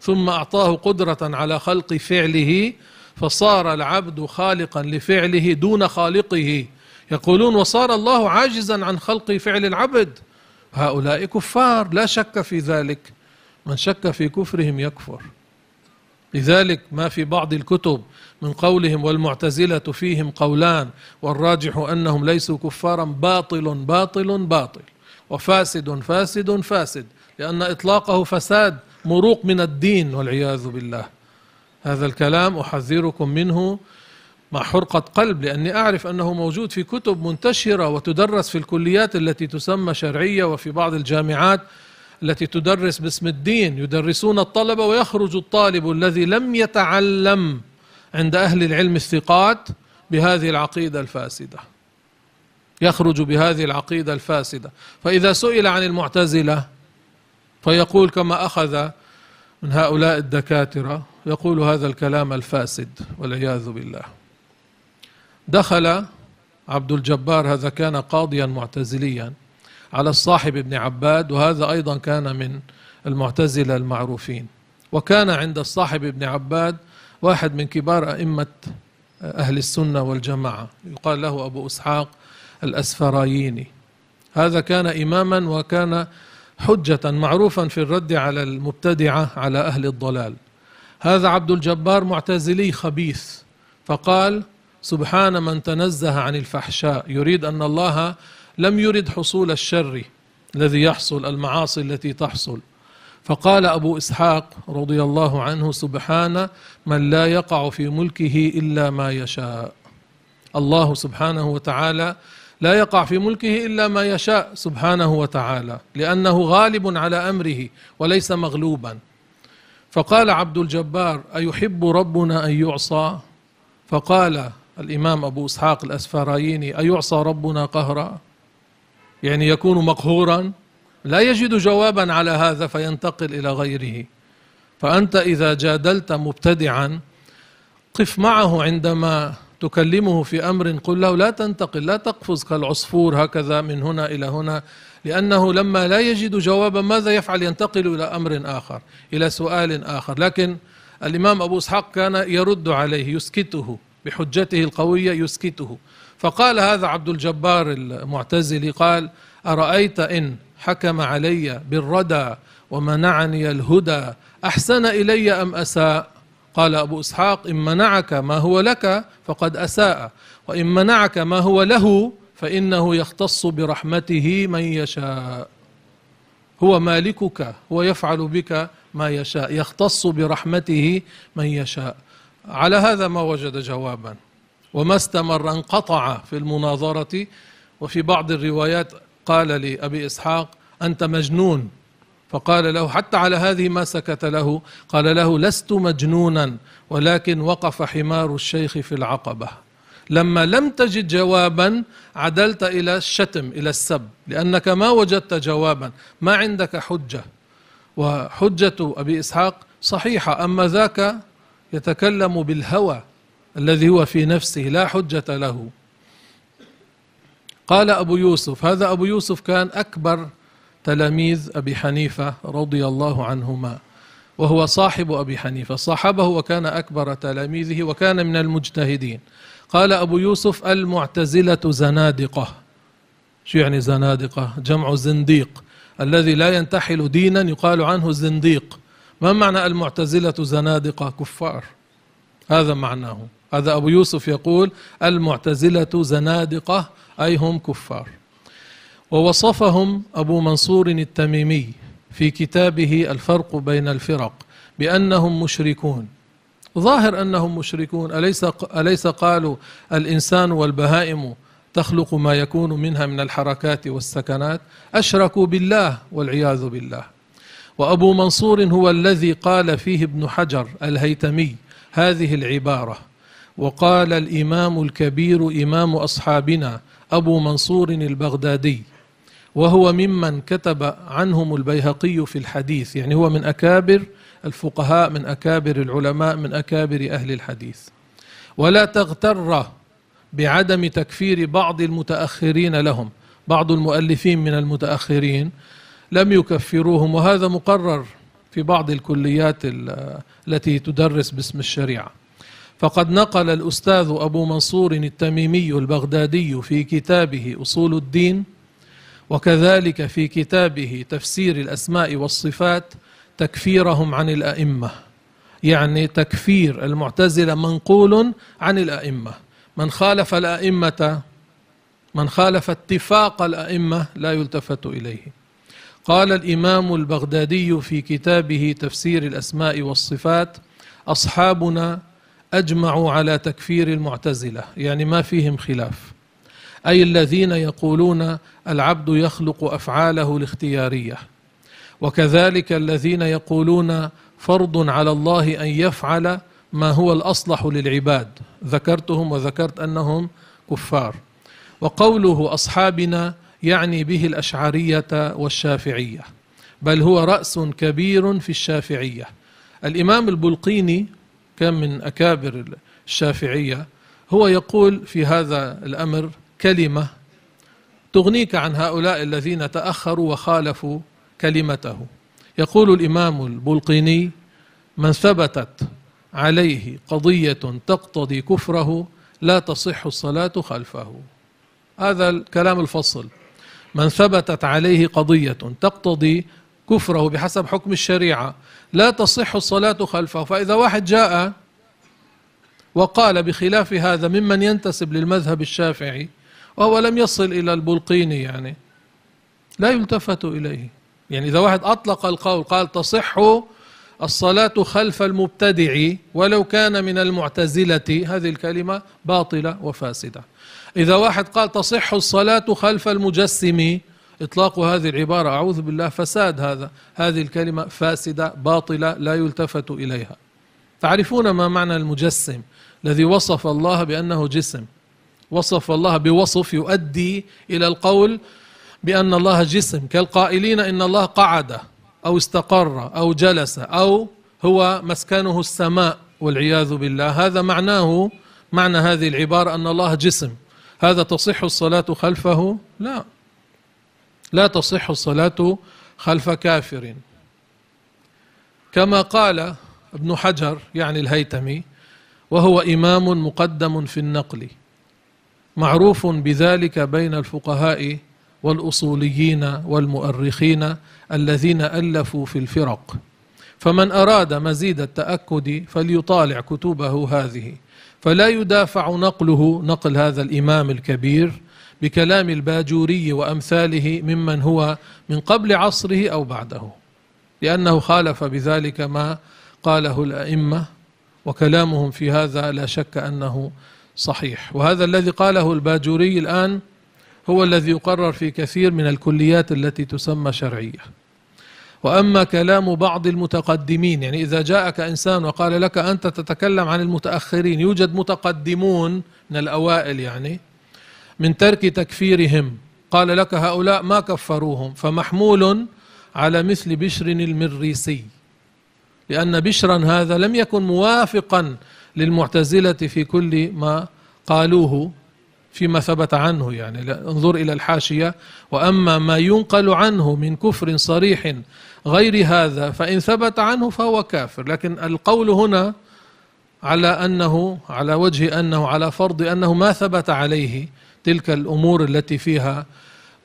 ثم أعطاه قدرة على خلق فعله فصار العبد خالقا لفعله دون خالقه يقولون وصار الله عاجزا عن خلق فعل العبد هؤلاء كفار لا شك في ذلك من شك في كفرهم يكفر لذلك ما في بعض الكتب من قولهم والمعتزلة فيهم قولان والراجح أنهم ليسوا كفارا باطل باطل باطل وفاسد فاسد فاسد لأن إطلاقه فساد مروق من الدين والعياذ بالله هذا الكلام أحذركم منه مع حرقة قلب لأني أعرف أنه موجود في كتب منتشرة وتدرس في الكليات التي تسمى شرعية وفي بعض الجامعات التي تدرس باسم الدين يدرسون الطلبة ويخرج الطالب الذي لم يتعلم عند أهل العلم الثقات بهذه العقيدة الفاسدة يخرج بهذه العقيدة الفاسدة فإذا سئل عن المعتزلة فيقول كما أخذ من هؤلاء الدكاترة يقول هذا الكلام الفاسد والعياذ بالله دخل عبد الجبار هذا كان قاضيا معتزليا على الصاحب بن عباد وهذا أيضا كان من المعتزلة المعروفين وكان عند الصاحب بن عباد واحد من كبار أئمة أهل السنة والجماعة يقال له أبو إسحاق الأسفرايني هذا كان إماما وكان حجة معروفا في الرد على المبتدعة على أهل الضلال هذا عبد الجبار معتزلي خبيث فقال سبحان من تنزه عن الفحشاء يريد أن الله لم يرد حصول الشر الذي يحصل المعاصي التي تحصل فقال أبو إسحاق رضي الله عنه سبحان من لا يقع في ملكه إلا ما يشاء الله سبحانه وتعالى لا يقع في ملكه إلا ما يشاء سبحانه وتعالى لأنه غالب على أمره وليس مغلوبا فقال عبد الجبار أيحب ربنا أن يعصى فقال الإمام أبو إسحاق الأسفرايني أيعصى ربنا قهرا يعني يكون مقهورا لا يجد جوابا على هذا فينتقل إلى غيره فأنت إذا جادلت مبتدعا قف معه عندما تكلمه في أمر قل له لا تنتقل لا تقفز كالعصفور هكذا من هنا إلى هنا لأنه لما لا يجد جوابا ماذا يفعل ينتقل إلى أمر آخر إلى سؤال آخر لكن الإمام أبو إسحاق كان يرد عليه يسكته بحجته القوية يسكته فقال هذا عبد الجبار المعتزلي قال أرأيت إن حكم علي بالردى ومنعني الهدى أحسن إلي أم أساء قال أبو إسحاق إن منعك ما هو لك فقد أساء وإن منعك ما هو له فإنه يختص برحمته من يشاء هو مالكك هو يفعل بك ما يشاء يختص برحمته من يشاء على هذا ما وجد جوابا وما استمر انقطع في المناظرة وفي بعض الروايات قال لأبي إسحاق أنت مجنون فقال له حتى على هذه ما سكت له قال له لست مجنونا ولكن وقف حمار الشيخ في العقبة لما لم تجد جوابا عدلت إلى الشتم إلى السب لأنك ما وجدت جوابا ما عندك حجة وحجة أبي إسحاق صحيحة أما ذاك يتكلم بالهوى الذي هو في نفسه لا حجة له قال أبو يوسف هذا أبو يوسف كان أكبر تلاميذ أبي حنيفة رضي الله عنهما وهو صاحب أبي حنيفة صاحبه وكان أكبر تلاميذه وكان من المجتهدين قال أبو يوسف المعتزلة زنادقة شو يعني زنادقة؟ جمع زنديق الذي لا ينتحل دينا يقال عنه زنديق ما معنى المعتزلة زنادقة كفار هذا معناه هذا أبو يوسف يقول المعتزلة زنادقة أي هم كفار ووصفهم أبو منصور التميمي في كتابه الفرق بين الفرق بأنهم مشركون ظاهر أنهم مشركون أليس, أليس قالوا الإنسان والبهائم تخلق ما يكون منها من الحركات والسكنات أشركوا بالله والعياذ بالله وأبو منصور هو الذي قال فيه ابن حجر الهيتمي هذه العبارة وقال الإمام الكبير إمام أصحابنا أبو منصور البغدادي وهو ممن كتب عنهم البيهقي في الحديث يعني هو من أكابر الفقهاء من أكابر العلماء من أكابر أهل الحديث ولا تغتر بعدم تكفير بعض المتأخرين لهم بعض المؤلفين من المتأخرين لم يكفروهم وهذا مقرر في بعض الكليات التي تدرس باسم الشريعه فقد نقل الاستاذ ابو منصور التميمي البغدادي في كتابه اصول الدين وكذلك في كتابه تفسير الاسماء والصفات تكفيرهم عن الائمه يعني تكفير المعتزله منقول عن الائمه من خالف الائمه من خالف اتفاق الائمه لا يلتفت اليه قال الإمام البغدادي في كتابه تفسير الأسماء والصفات أصحابنا أجمعوا على تكفير المعتزلة يعني ما فيهم خلاف أي الذين يقولون العبد يخلق أفعاله الاختيارية وكذلك الذين يقولون فرض على الله أن يفعل ما هو الأصلح للعباد ذكرتهم وذكرت أنهم كفار وقوله أصحابنا يعني به الاشعريه والشافعيه بل هو راس كبير في الشافعيه الامام البلقيني كان من اكابر الشافعيه هو يقول في هذا الامر كلمه تغنيك عن هؤلاء الذين تاخروا وخالفوا كلمته يقول الامام البلقيني من ثبتت عليه قضيه تقتضي كفره لا تصح الصلاه خلفه هذا الكلام الفصل من ثبتت عليه قضية تقتضي كفره بحسب حكم الشريعة لا تصح الصلاة خلفه فإذا واحد جاء وقال بخلاف هذا ممن ينتسب للمذهب الشافعي وهو لم يصل إلى البلقيني يعني لا يلتفت إليه يعني إذا واحد أطلق القول قال تصح الصلاة خلف المبتدع ولو كان من المعتزلة هذه الكلمة باطلة وفاسدة إذا واحد قال تصح الصلاة خلف المجسم إطلاق هذه العبارة أعوذ بالله فساد هذا هذه الكلمة فاسدة باطلة لا يلتفت إليها تعرفون ما معنى المجسم الذي وصف الله بأنه جسم وصف الله بوصف يؤدي إلى القول بأن الله جسم كالقائلين إن الله قعد أو استقر أو جلس أو هو مسكنه السماء والعياذ بالله هذا معناه معنى هذه العبارة أن الله جسم هذا تصح الصلاة خلفه لا لا تصح الصلاة خلف كافر كما قال ابن حجر يعني الهيتمي وهو إمام مقدم في النقل معروف بذلك بين الفقهاء والأصوليين والمؤرخين الذين ألفوا في الفرق فمن أراد مزيد التأكد فليطالع كتبه هذه فلا يدافع نقله نقل هذا الإمام الكبير بكلام الباجوري وأمثاله ممن هو من قبل عصره أو بعده لأنه خالف بذلك ما قاله الأئمة وكلامهم في هذا لا شك أنه صحيح وهذا الذي قاله الباجوري الآن هو الذي يقرر في كثير من الكليات التي تسمى شرعيه واما كلام بعض المتقدمين يعني اذا جاءك انسان وقال لك انت تتكلم عن المتاخرين يوجد متقدمون من الاوائل يعني من ترك تكفيرهم قال لك هؤلاء ما كفروهم فمحمول على مثل بشر المريسي لان بشرا هذا لم يكن موافقا للمعتزله في كل ما قالوه فيما ثبت عنه يعني انظر الى الحاشيه واما ما ينقل عنه من كفر صريح غير هذا فإن ثبت عنه فهو كافر لكن القول هنا على أنه على وجه أنه على فرض أنه ما ثبت عليه تلك الأمور التي فيها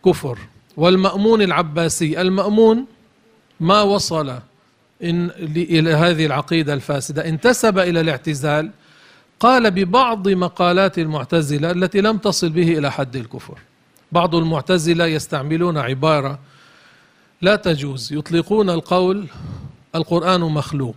كفر والمأمون العباسي المأمون ما وصل إن إلى هذه العقيدة الفاسدة انتسب إلى الاعتزال قال ببعض مقالات المعتزلة التي لم تصل به إلى حد الكفر بعض المعتزلة يستعملون عبارة لا تجوز يطلقون القول القرآن مخلوق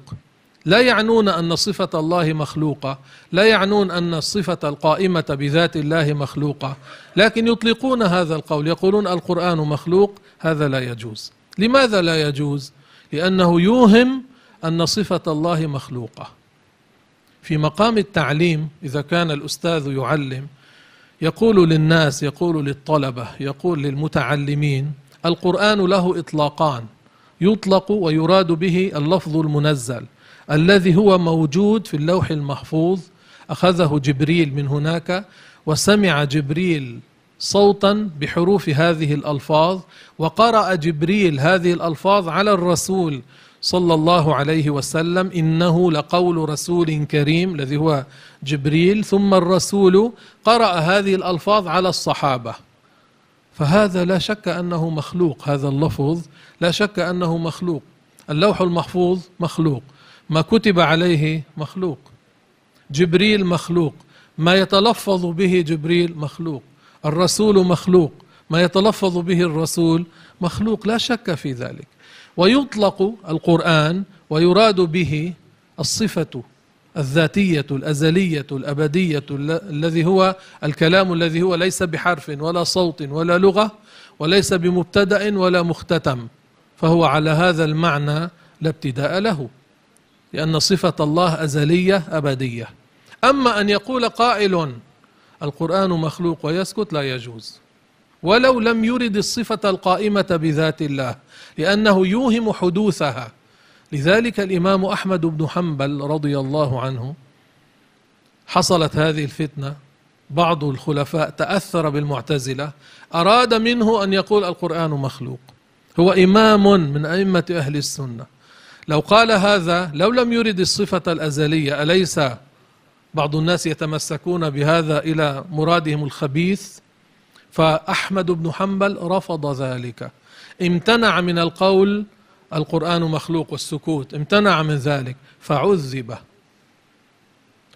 لا يعنون أن صفة الله مخلوقة لا يعنون أن الصفة القائمة بذات الله مخلوقة لكن يطلقون هذا القول يقولون القرآن مخلوق هذا لا يجوز لماذا لا يجوز؟ لأنه يوهم أن صفة الله مخلوقة في مقام التعليم إذا كان الأستاذ يعلم يقول للناس يقول للطلبة يقول للمتعلمين القرآن له إطلاقان يطلق ويراد به اللفظ المنزل الذي هو موجود في اللوح المحفوظ أخذه جبريل من هناك وسمع جبريل صوتا بحروف هذه الألفاظ وقرأ جبريل هذه الألفاظ على الرسول صلى الله عليه وسلم إنه لقول رسول كريم الذي هو جبريل ثم الرسول قرأ هذه الألفاظ على الصحابة فهذا لا شك انه مخلوق هذا اللفظ لا شك انه مخلوق اللوح المحفوظ مخلوق ما كتب عليه مخلوق جبريل مخلوق ما يتلفظ به جبريل مخلوق الرسول مخلوق ما يتلفظ به الرسول مخلوق لا شك في ذلك ويطلق القران ويراد به الصفه الذاتية الأزلية الأبدية الذي هو الكلام الذي هو ليس بحرف ولا صوت ولا لغة وليس بمبتدأ ولا مختتم فهو على هذا المعنى لا ابتداء له لأن صفة الله أزلية أبدية أما أن يقول قائل القرآن مخلوق ويسكت لا يجوز ولو لم يرد الصفة القائمة بذات الله لأنه يوهم حدوثها لذلك الإمام أحمد بن حنبل رضي الله عنه حصلت هذه الفتنة بعض الخلفاء تأثر بالمعتزلة أراد منه أن يقول القرآن مخلوق هو إمام من أئمة أهل السنة لو قال هذا لو لم يرد الصفة الأزلية أليس بعض الناس يتمسكون بهذا إلى مرادهم الخبيث فأحمد بن حنبل رفض ذلك امتنع من القول القرآن مخلوق والسكوت امتنع من ذلك فعذب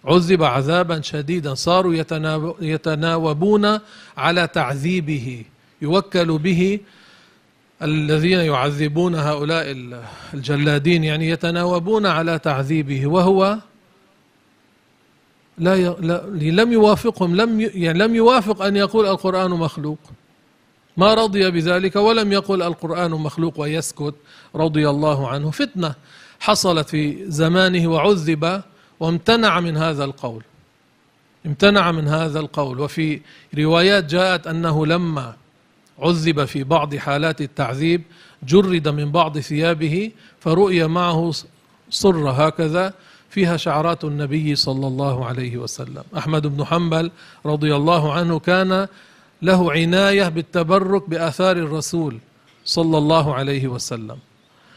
عذب عذابا شديدا صاروا يتناوبون على تعذيبه يوكل به الذين يعذبون هؤلاء الجلادين يعني يتناوبون على تعذيبه وهو لا, لم يوافقهم لم يعني لم يوافق ان يقول القران مخلوق ما رضي بذلك ولم يقل القرآن مخلوق ويسكت رضي الله عنه فتنة حصلت في زمانه وعذب وامتنع من هذا القول امتنع من هذا القول وفي روايات جاءت أنه لما عذب في بعض حالات التعذيب جرد من بعض ثيابه فرؤي معه صرة هكذا فيها شعرات النبي صلى الله عليه وسلم أحمد بن حنبل رضي الله عنه كان له عناية بالتبرك بآثار الرسول صلى الله عليه وسلم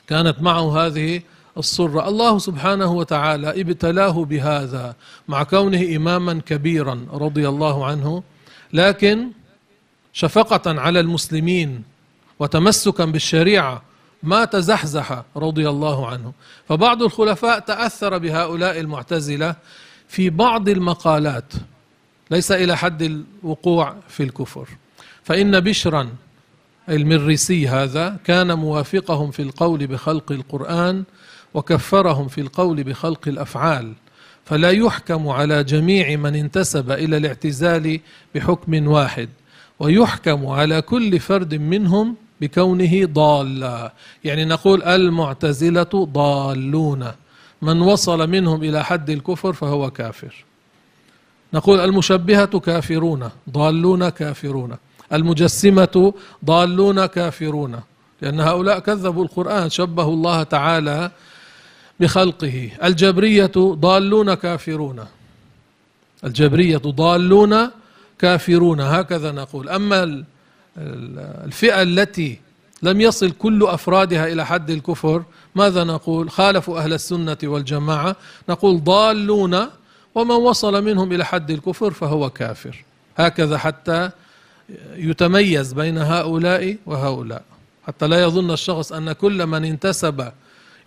كانت معه هذه السرة الله سبحانه وتعالى ابتلاه بهذا مع كونه إماما كبيرا رضي الله عنه لكن شفقة على المسلمين وتمسكا بالشريعة ما تزحزح رضي الله عنه فبعض الخلفاء تأثر بهؤلاء المعتزلة في بعض المقالات ليس إلى حد الوقوع في الكفر فإن بشرا المريسي هذا كان موافقهم في القول بخلق القرآن وكفرهم في القول بخلق الأفعال فلا يحكم على جميع من انتسب إلى الاعتزال بحكم واحد ويحكم على كل فرد منهم بكونه ضالا يعني نقول المعتزلة ضالون من وصل منهم إلى حد الكفر فهو كافر نقول المشبهة كافرون ضالون كافرون المجسمة ضالون كافرون لأن هؤلاء كذبوا القرآن شبهوا الله تعالى بخلقه الجبرية ضالون كافرون الجبرية ضالون كافرون هكذا نقول أما الفئة التي لم يصل كل أفرادها إلى حد الكفر ماذا نقول خالفوا أهل السنة والجماعة نقول ضالون ومن وصل منهم الى حد الكفر فهو كافر هكذا حتى يتميز بين هؤلاء وهؤلاء حتى لا يظن الشخص ان كل من انتسب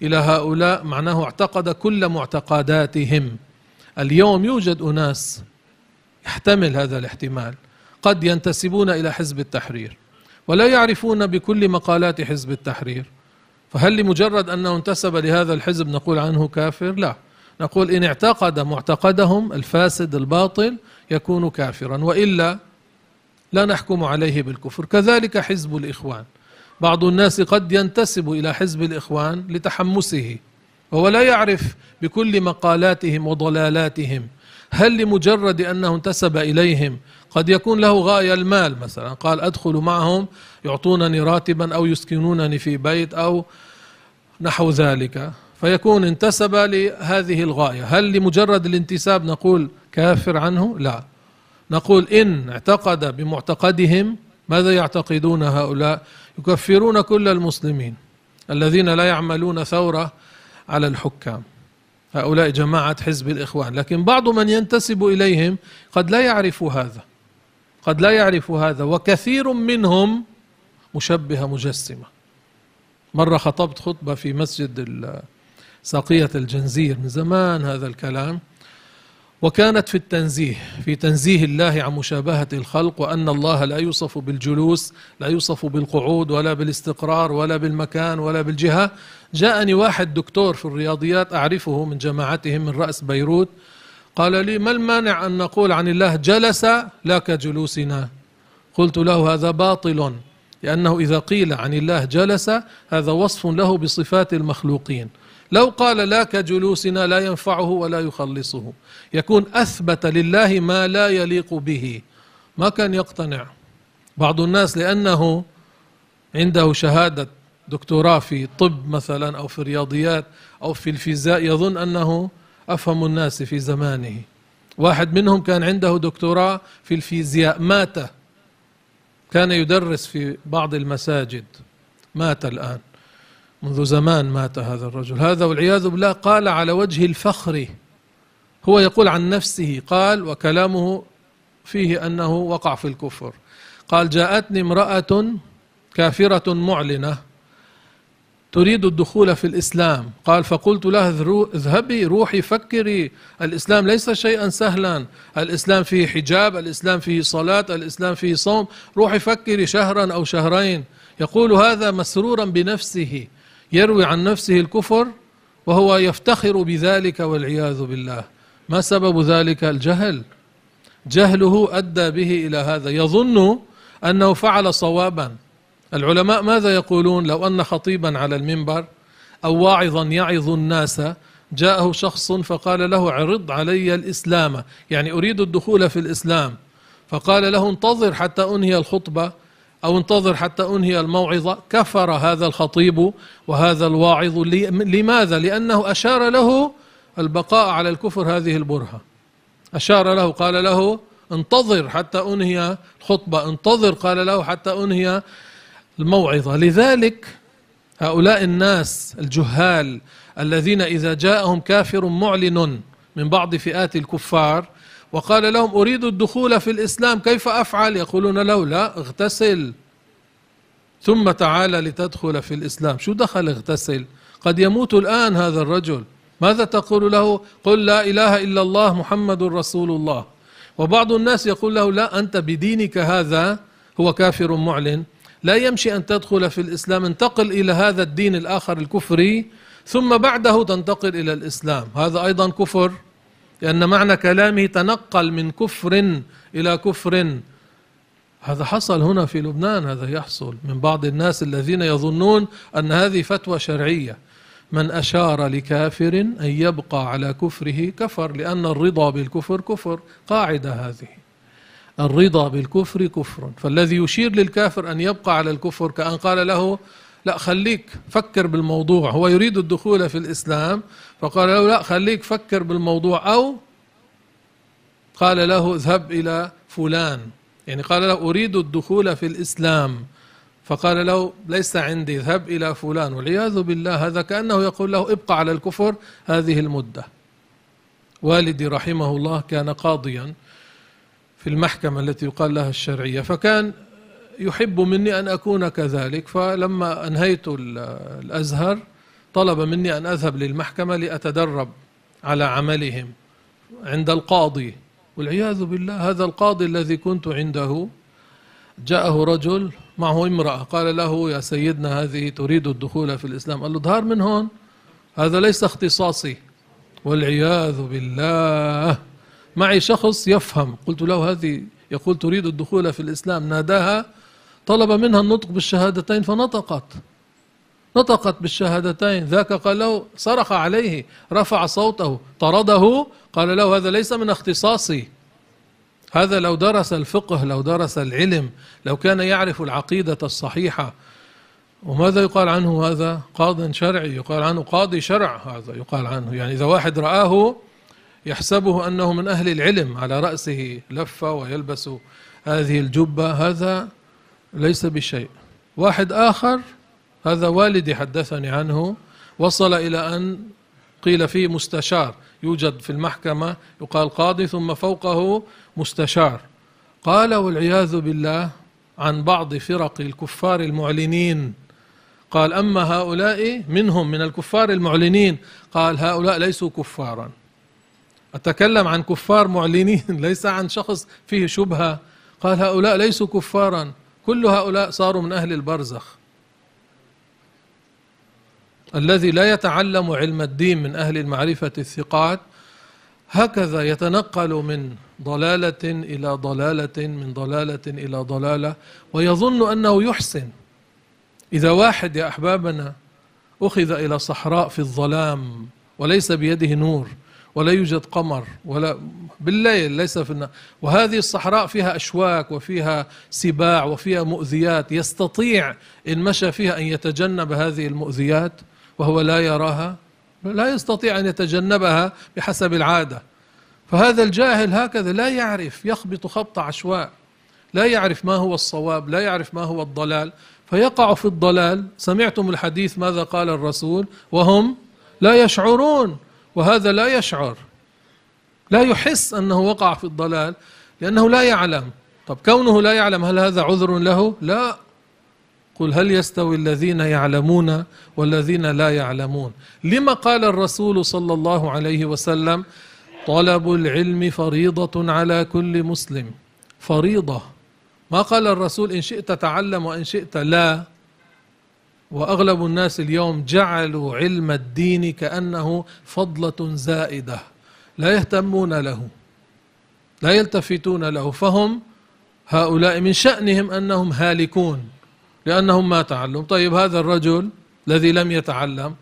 الى هؤلاء معناه اعتقد كل معتقداتهم اليوم يوجد اناس يحتمل هذا الاحتمال قد ينتسبون الى حزب التحرير ولا يعرفون بكل مقالات حزب التحرير فهل لمجرد انه انتسب لهذا الحزب نقول عنه كافر؟ لا نقول إن اعتقد معتقدهم الفاسد الباطل يكون كافرا وإلا لا نحكم عليه بالكفر كذلك حزب الإخوان بعض الناس قد ينتسب إلى حزب الإخوان لتحمسه وهو لا يعرف بكل مقالاتهم وضلالاتهم هل لمجرد أنه انتسب إليهم قد يكون له غاية المال مثلا قال أدخل معهم يعطونني راتبا أو يسكنونني في بيت أو نحو ذلك فيكون انتسب لهذه الغاية هل لمجرد الانتساب نقول كافر عنه لا نقول إن اعتقد بمعتقدهم ماذا يعتقدون هؤلاء يكفرون كل المسلمين الذين لا يعملون ثورة على الحكام هؤلاء جماعة حزب الإخوان لكن بعض من ينتسب إليهم قد لا يعرف هذا قد لا يعرف هذا وكثير منهم مشبهة مجسمة مرة خطبت خطبة في مسجد ساقية الجنزير من زمان هذا الكلام وكانت في التنزيه في تنزيه الله عن مشابهة الخلق وأن الله لا يوصف بالجلوس لا يوصف بالقعود ولا بالاستقرار ولا بالمكان ولا بالجهة جاءني واحد دكتور في الرياضيات أعرفه من جماعتهم من رأس بيروت قال لي ما المانع أن نقول عن الله جلس لا كجلوسنا قلت له هذا باطل لأنه إذا قيل عن الله جلس هذا وصف له بصفات المخلوقين لو قال لا كجلوسنا لا ينفعه ولا يخلصه يكون أثبت لله ما لا يليق به ما كان يقتنع بعض الناس لأنه عنده شهادة دكتوراه في طب مثلا أو في الرياضيات أو في الفيزياء يظن أنه أفهم الناس في زمانه واحد منهم كان عنده دكتوراه في الفيزياء مات كان يدرس في بعض المساجد مات الآن منذ زمان مات هذا الرجل هذا والعياذ بالله قال على وجه الفخر هو يقول عن نفسه قال وكلامه فيه أنه وقع في الكفر قال جاءتني امرأة كافرة معلنة تريد الدخول في الإسلام قال فقلت لها اذهبي روحي فكري الإسلام ليس شيئا سهلا الإسلام فيه حجاب الإسلام فيه صلاة الإسلام فيه صوم روحي فكري شهرا أو شهرين يقول هذا مسرورا بنفسه يروي عن نفسه الكفر وهو يفتخر بذلك والعياذ بالله ما سبب ذلك الجهل جهله أدى به إلى هذا يظن أنه فعل صوابا العلماء ماذا يقولون لو أن خطيبا على المنبر أو واعظا يعظ الناس جاءه شخص فقال له عرض علي الإسلام يعني أريد الدخول في الإسلام فقال له انتظر حتى أنهي الخطبة أو انتظر حتى أنهي الموعظة كفر هذا الخطيب وهذا الواعظ لماذا؟ لأنه أشار له البقاء على الكفر هذه البرهة أشار له قال له انتظر حتى أنهي الخطبة انتظر قال له حتى أنهي الموعظة لذلك هؤلاء الناس الجهال الذين إذا جاءهم كافر معلن من بعض فئات الكفار وقال لهم أريد الدخول في الإسلام كيف أفعل يقولون له لا اغتسل ثم تعالى لتدخل في الإسلام شو دخل اغتسل قد يموت الآن هذا الرجل ماذا تقول له قل لا إله إلا الله محمد رسول الله وبعض الناس يقول له لا أنت بدينك هذا هو كافر معلن لا يمشي أن تدخل في الإسلام انتقل إلى هذا الدين الآخر الكفري ثم بعده تنتقل إلى الإسلام هذا أيضا كفر لأن معنى كلامه تنقل من كفر إلى كفر هذا حصل هنا في لبنان هذا يحصل من بعض الناس الذين يظنون أن هذه فتوى شرعية من أشار لكافر أن يبقى على كفره كفر لأن الرضا بالكفر كفر قاعدة هذه الرضا بالكفر كفر فالذي يشير للكافر أن يبقى على الكفر كأن قال له لا خليك فكر بالموضوع هو يريد الدخول في الإسلام فقال له لا خليك فكر بالموضوع أو قال له اذهب إلى فلان يعني قال له أريد الدخول في الإسلام فقال له ليس عندي اذهب إلى فلان والعياذ بالله هذا كأنه يقول له ابقى على الكفر هذه المدة والدي رحمه الله كان قاضيا في المحكمة التي يقال لها الشرعية فكان يحب مني أن أكون كذلك فلما أنهيت الأزهر طلب مني أن أذهب للمحكمة لأتدرب على عملهم عند القاضي والعياذ بالله هذا القاضي الذي كنت عنده جاءه رجل معه امرأة قال له يا سيدنا هذه تريد الدخول في الإسلام قال له ظهر من هون هذا ليس اختصاصي والعياذ بالله معي شخص يفهم قلت له هذه يقول تريد الدخول في الإسلام ناداها طلب منها النطق بالشهادتين فنطقت نطقت بالشهادتين ذاك قال له صرخ عليه رفع صوته طرده قال له هذا ليس من اختصاصي هذا لو درس الفقه لو درس العلم لو كان يعرف العقيدة الصحيحة وماذا يقال عنه هذا قاض شرعي يقال عنه قاضي شرع هذا يقال عنه يعني إذا واحد رآه يحسبه أنه من أهل العلم على رأسه لفة ويلبس هذه الجبة هذا ليس بشيء واحد آخر هذا والدي حدثني عنه وصل إلى أن قيل فيه مستشار يوجد في المحكمة يقال قاضي ثم فوقه مستشار قال والعياذ بالله عن بعض فرق الكفار المعلنين قال أما هؤلاء منهم من الكفار المعلنين قال هؤلاء ليسوا كفارا أتكلم عن كفار معلنين ليس عن شخص فيه شبهة قال هؤلاء ليسوا كفارا كل هؤلاء صاروا من أهل البرزخ الذي لا يتعلم علم الدين من أهل المعرفة الثقات هكذا يتنقل من ضلالة إلى ضلالة من ضلالة إلى ضلالة ويظن أنه يحسن إذا واحد يا أحبابنا أخذ إلى صحراء في الظلام وليس بيده نور ولا يوجد قمر ولا بالليل ليس في النهار وهذه الصحراء فيها أشواك وفيها سباع وفيها مؤذيات يستطيع إن مشى فيها أن يتجنب هذه المؤذيات وهو لا يراها لا يستطيع أن يتجنبها بحسب العادة فهذا الجاهل هكذا لا يعرف يخبط خبط عشواء لا يعرف ما هو الصواب لا يعرف ما هو الضلال فيقع في الضلال سمعتم الحديث ماذا قال الرسول وهم لا يشعرون وهذا لا يشعر لا يحس أنه وقع في الضلال لأنه لا يعلم طب كونه لا يعلم هل هذا عذر له لا قل هل يستوي الذين يعلمون والذين لا يعلمون لما قال الرسول صلى الله عليه وسلم طلب العلم فريضة على كل مسلم فريضة ما قال الرسول إن شئت تعلم وإن شئت لا وأغلب الناس اليوم جعلوا علم الدين كأنه فضلة زائدة لا يهتمون له لا يلتفتون له فهم هؤلاء من شأنهم أنهم هالكون لأنهم ما تعلم طيب هذا الرجل الذي لم يتعلم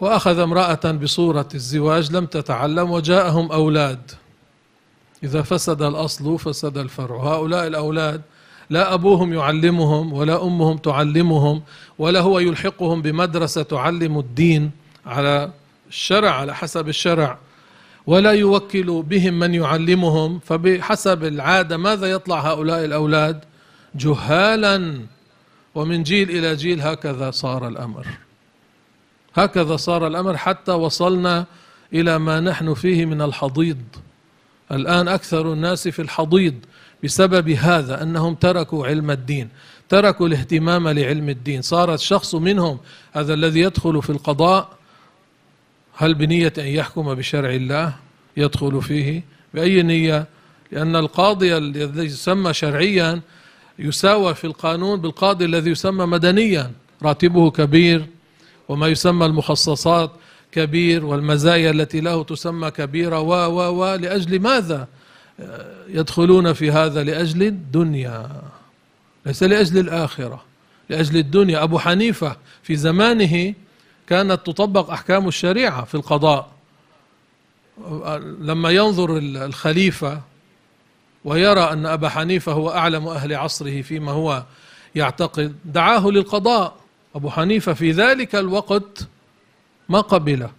وأخذ امرأة بصورة الزواج لم تتعلم وجاءهم أولاد إذا فسد الأصل فسد الفرع هؤلاء الأولاد لا أبوهم يعلمهم ولا أمهم تعلمهم ولا هو يلحقهم بمدرسة تعلم الدين على الشرع على حسب الشرع ولا يوكل بهم من يعلمهم فبحسب العادة ماذا يطلع هؤلاء الأولاد جهالا ومن جيل إلى جيل هكذا صار الأمر هكذا صار الأمر حتى وصلنا إلى ما نحن فيه من الحضيض الآن أكثر الناس في الحضيض بسبب هذا أنهم تركوا علم الدين تركوا الاهتمام لعلم الدين صار الشخص منهم هذا الذي يدخل في القضاء هل بنية أن يحكم بشرع الله يدخل فيه بأي نية لأن القاضي الذي يسمى شرعيا يساوى في القانون بالقاضي الذي يسمى مدنيا راتبه كبير وما يسمى المخصصات كبير والمزايا التي له تسمى كبيرة و و و لأجل ماذا آه، يدخلون في هذا لأجل الدنيا ليس لأجل الآخرة لأجل الدنيا أبو حنيفة في زمانه كانت تطبق أحكام الشريعة في القضاء آه، لما ينظر الخليفة ويرى أن أبا حنيفة هو أعلم أهل عصره فيما هو يعتقد دعاه للقضاء أبو حنيفة في ذلك الوقت ما قبله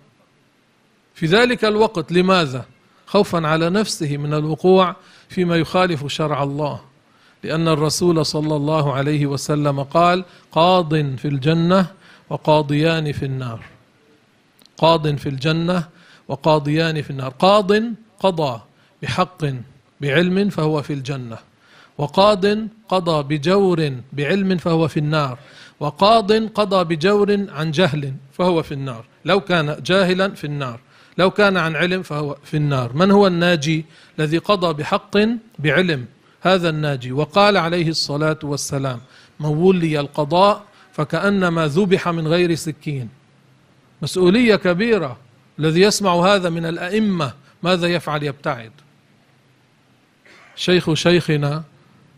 في ذلك الوقت لماذا؟ خوفا على نفسه من الوقوع فيما يخالف شرع الله لأن الرسول صلى الله عليه وسلم قال قاض في الجنة وقاضيان في النار قاض في الجنة وقاضيان في النار قاض قضى بحق بعلم فهو في الجنة وقاض قضى بجور بعلم فهو في النار وقاض قضى بجور عن جهل فهو في النار لو كان جاهلا في النار لو كان عن علم فهو في النار من هو الناجي الذي قضى بحق بعلم هذا الناجي وقال عليه الصلاة والسلام من ولي القضاء فكأنما ذبح من غير سكين مسؤولية كبيرة الذي يسمع هذا من الأئمة ماذا يفعل يبتعد شيخ شيخنا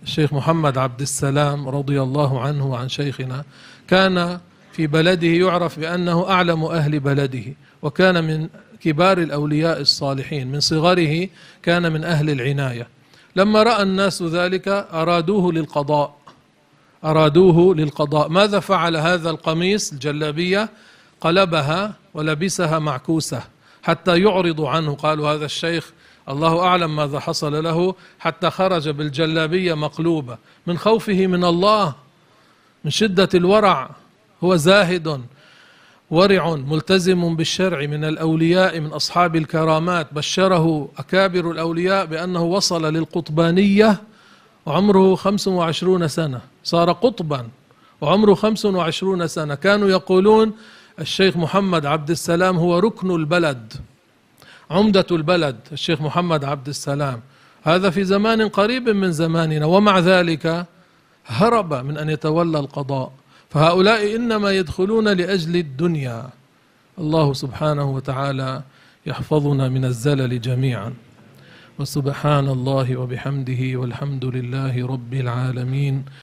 الشيخ محمد عبد السلام رضي الله عنه وعن شيخنا كان في بلده يعرف بأنه أعلم أهل بلده وكان من كبار الأولياء الصالحين من صغره كان من أهل العناية لما رأى الناس ذلك أرادوه للقضاء أرادوه للقضاء ماذا فعل هذا القميص الجلابية قلبها ولبسها معكوسة حتى يعرض عنه قالوا هذا الشيخ الله أعلم ماذا حصل له حتى خرج بالجلابية مقلوبة من خوفه من الله من شدة الورع هو زاهد ورع ملتزم بالشرع من الأولياء من أصحاب الكرامات بشره أكابر الأولياء بأنه وصل للقطبانية وعمره 25 سنة صار قطبا وعمره 25 سنة كانوا يقولون الشيخ محمد عبد السلام هو ركن البلد عمدة البلد الشيخ محمد عبد السلام هذا في زمان قريب من زماننا ومع ذلك هرب من أن يتولى القضاء فهؤلاء إنما يدخلون لأجل الدنيا الله سبحانه وتعالى يحفظنا من الزلل جميعا وسبحان الله وبحمده والحمد لله رب العالمين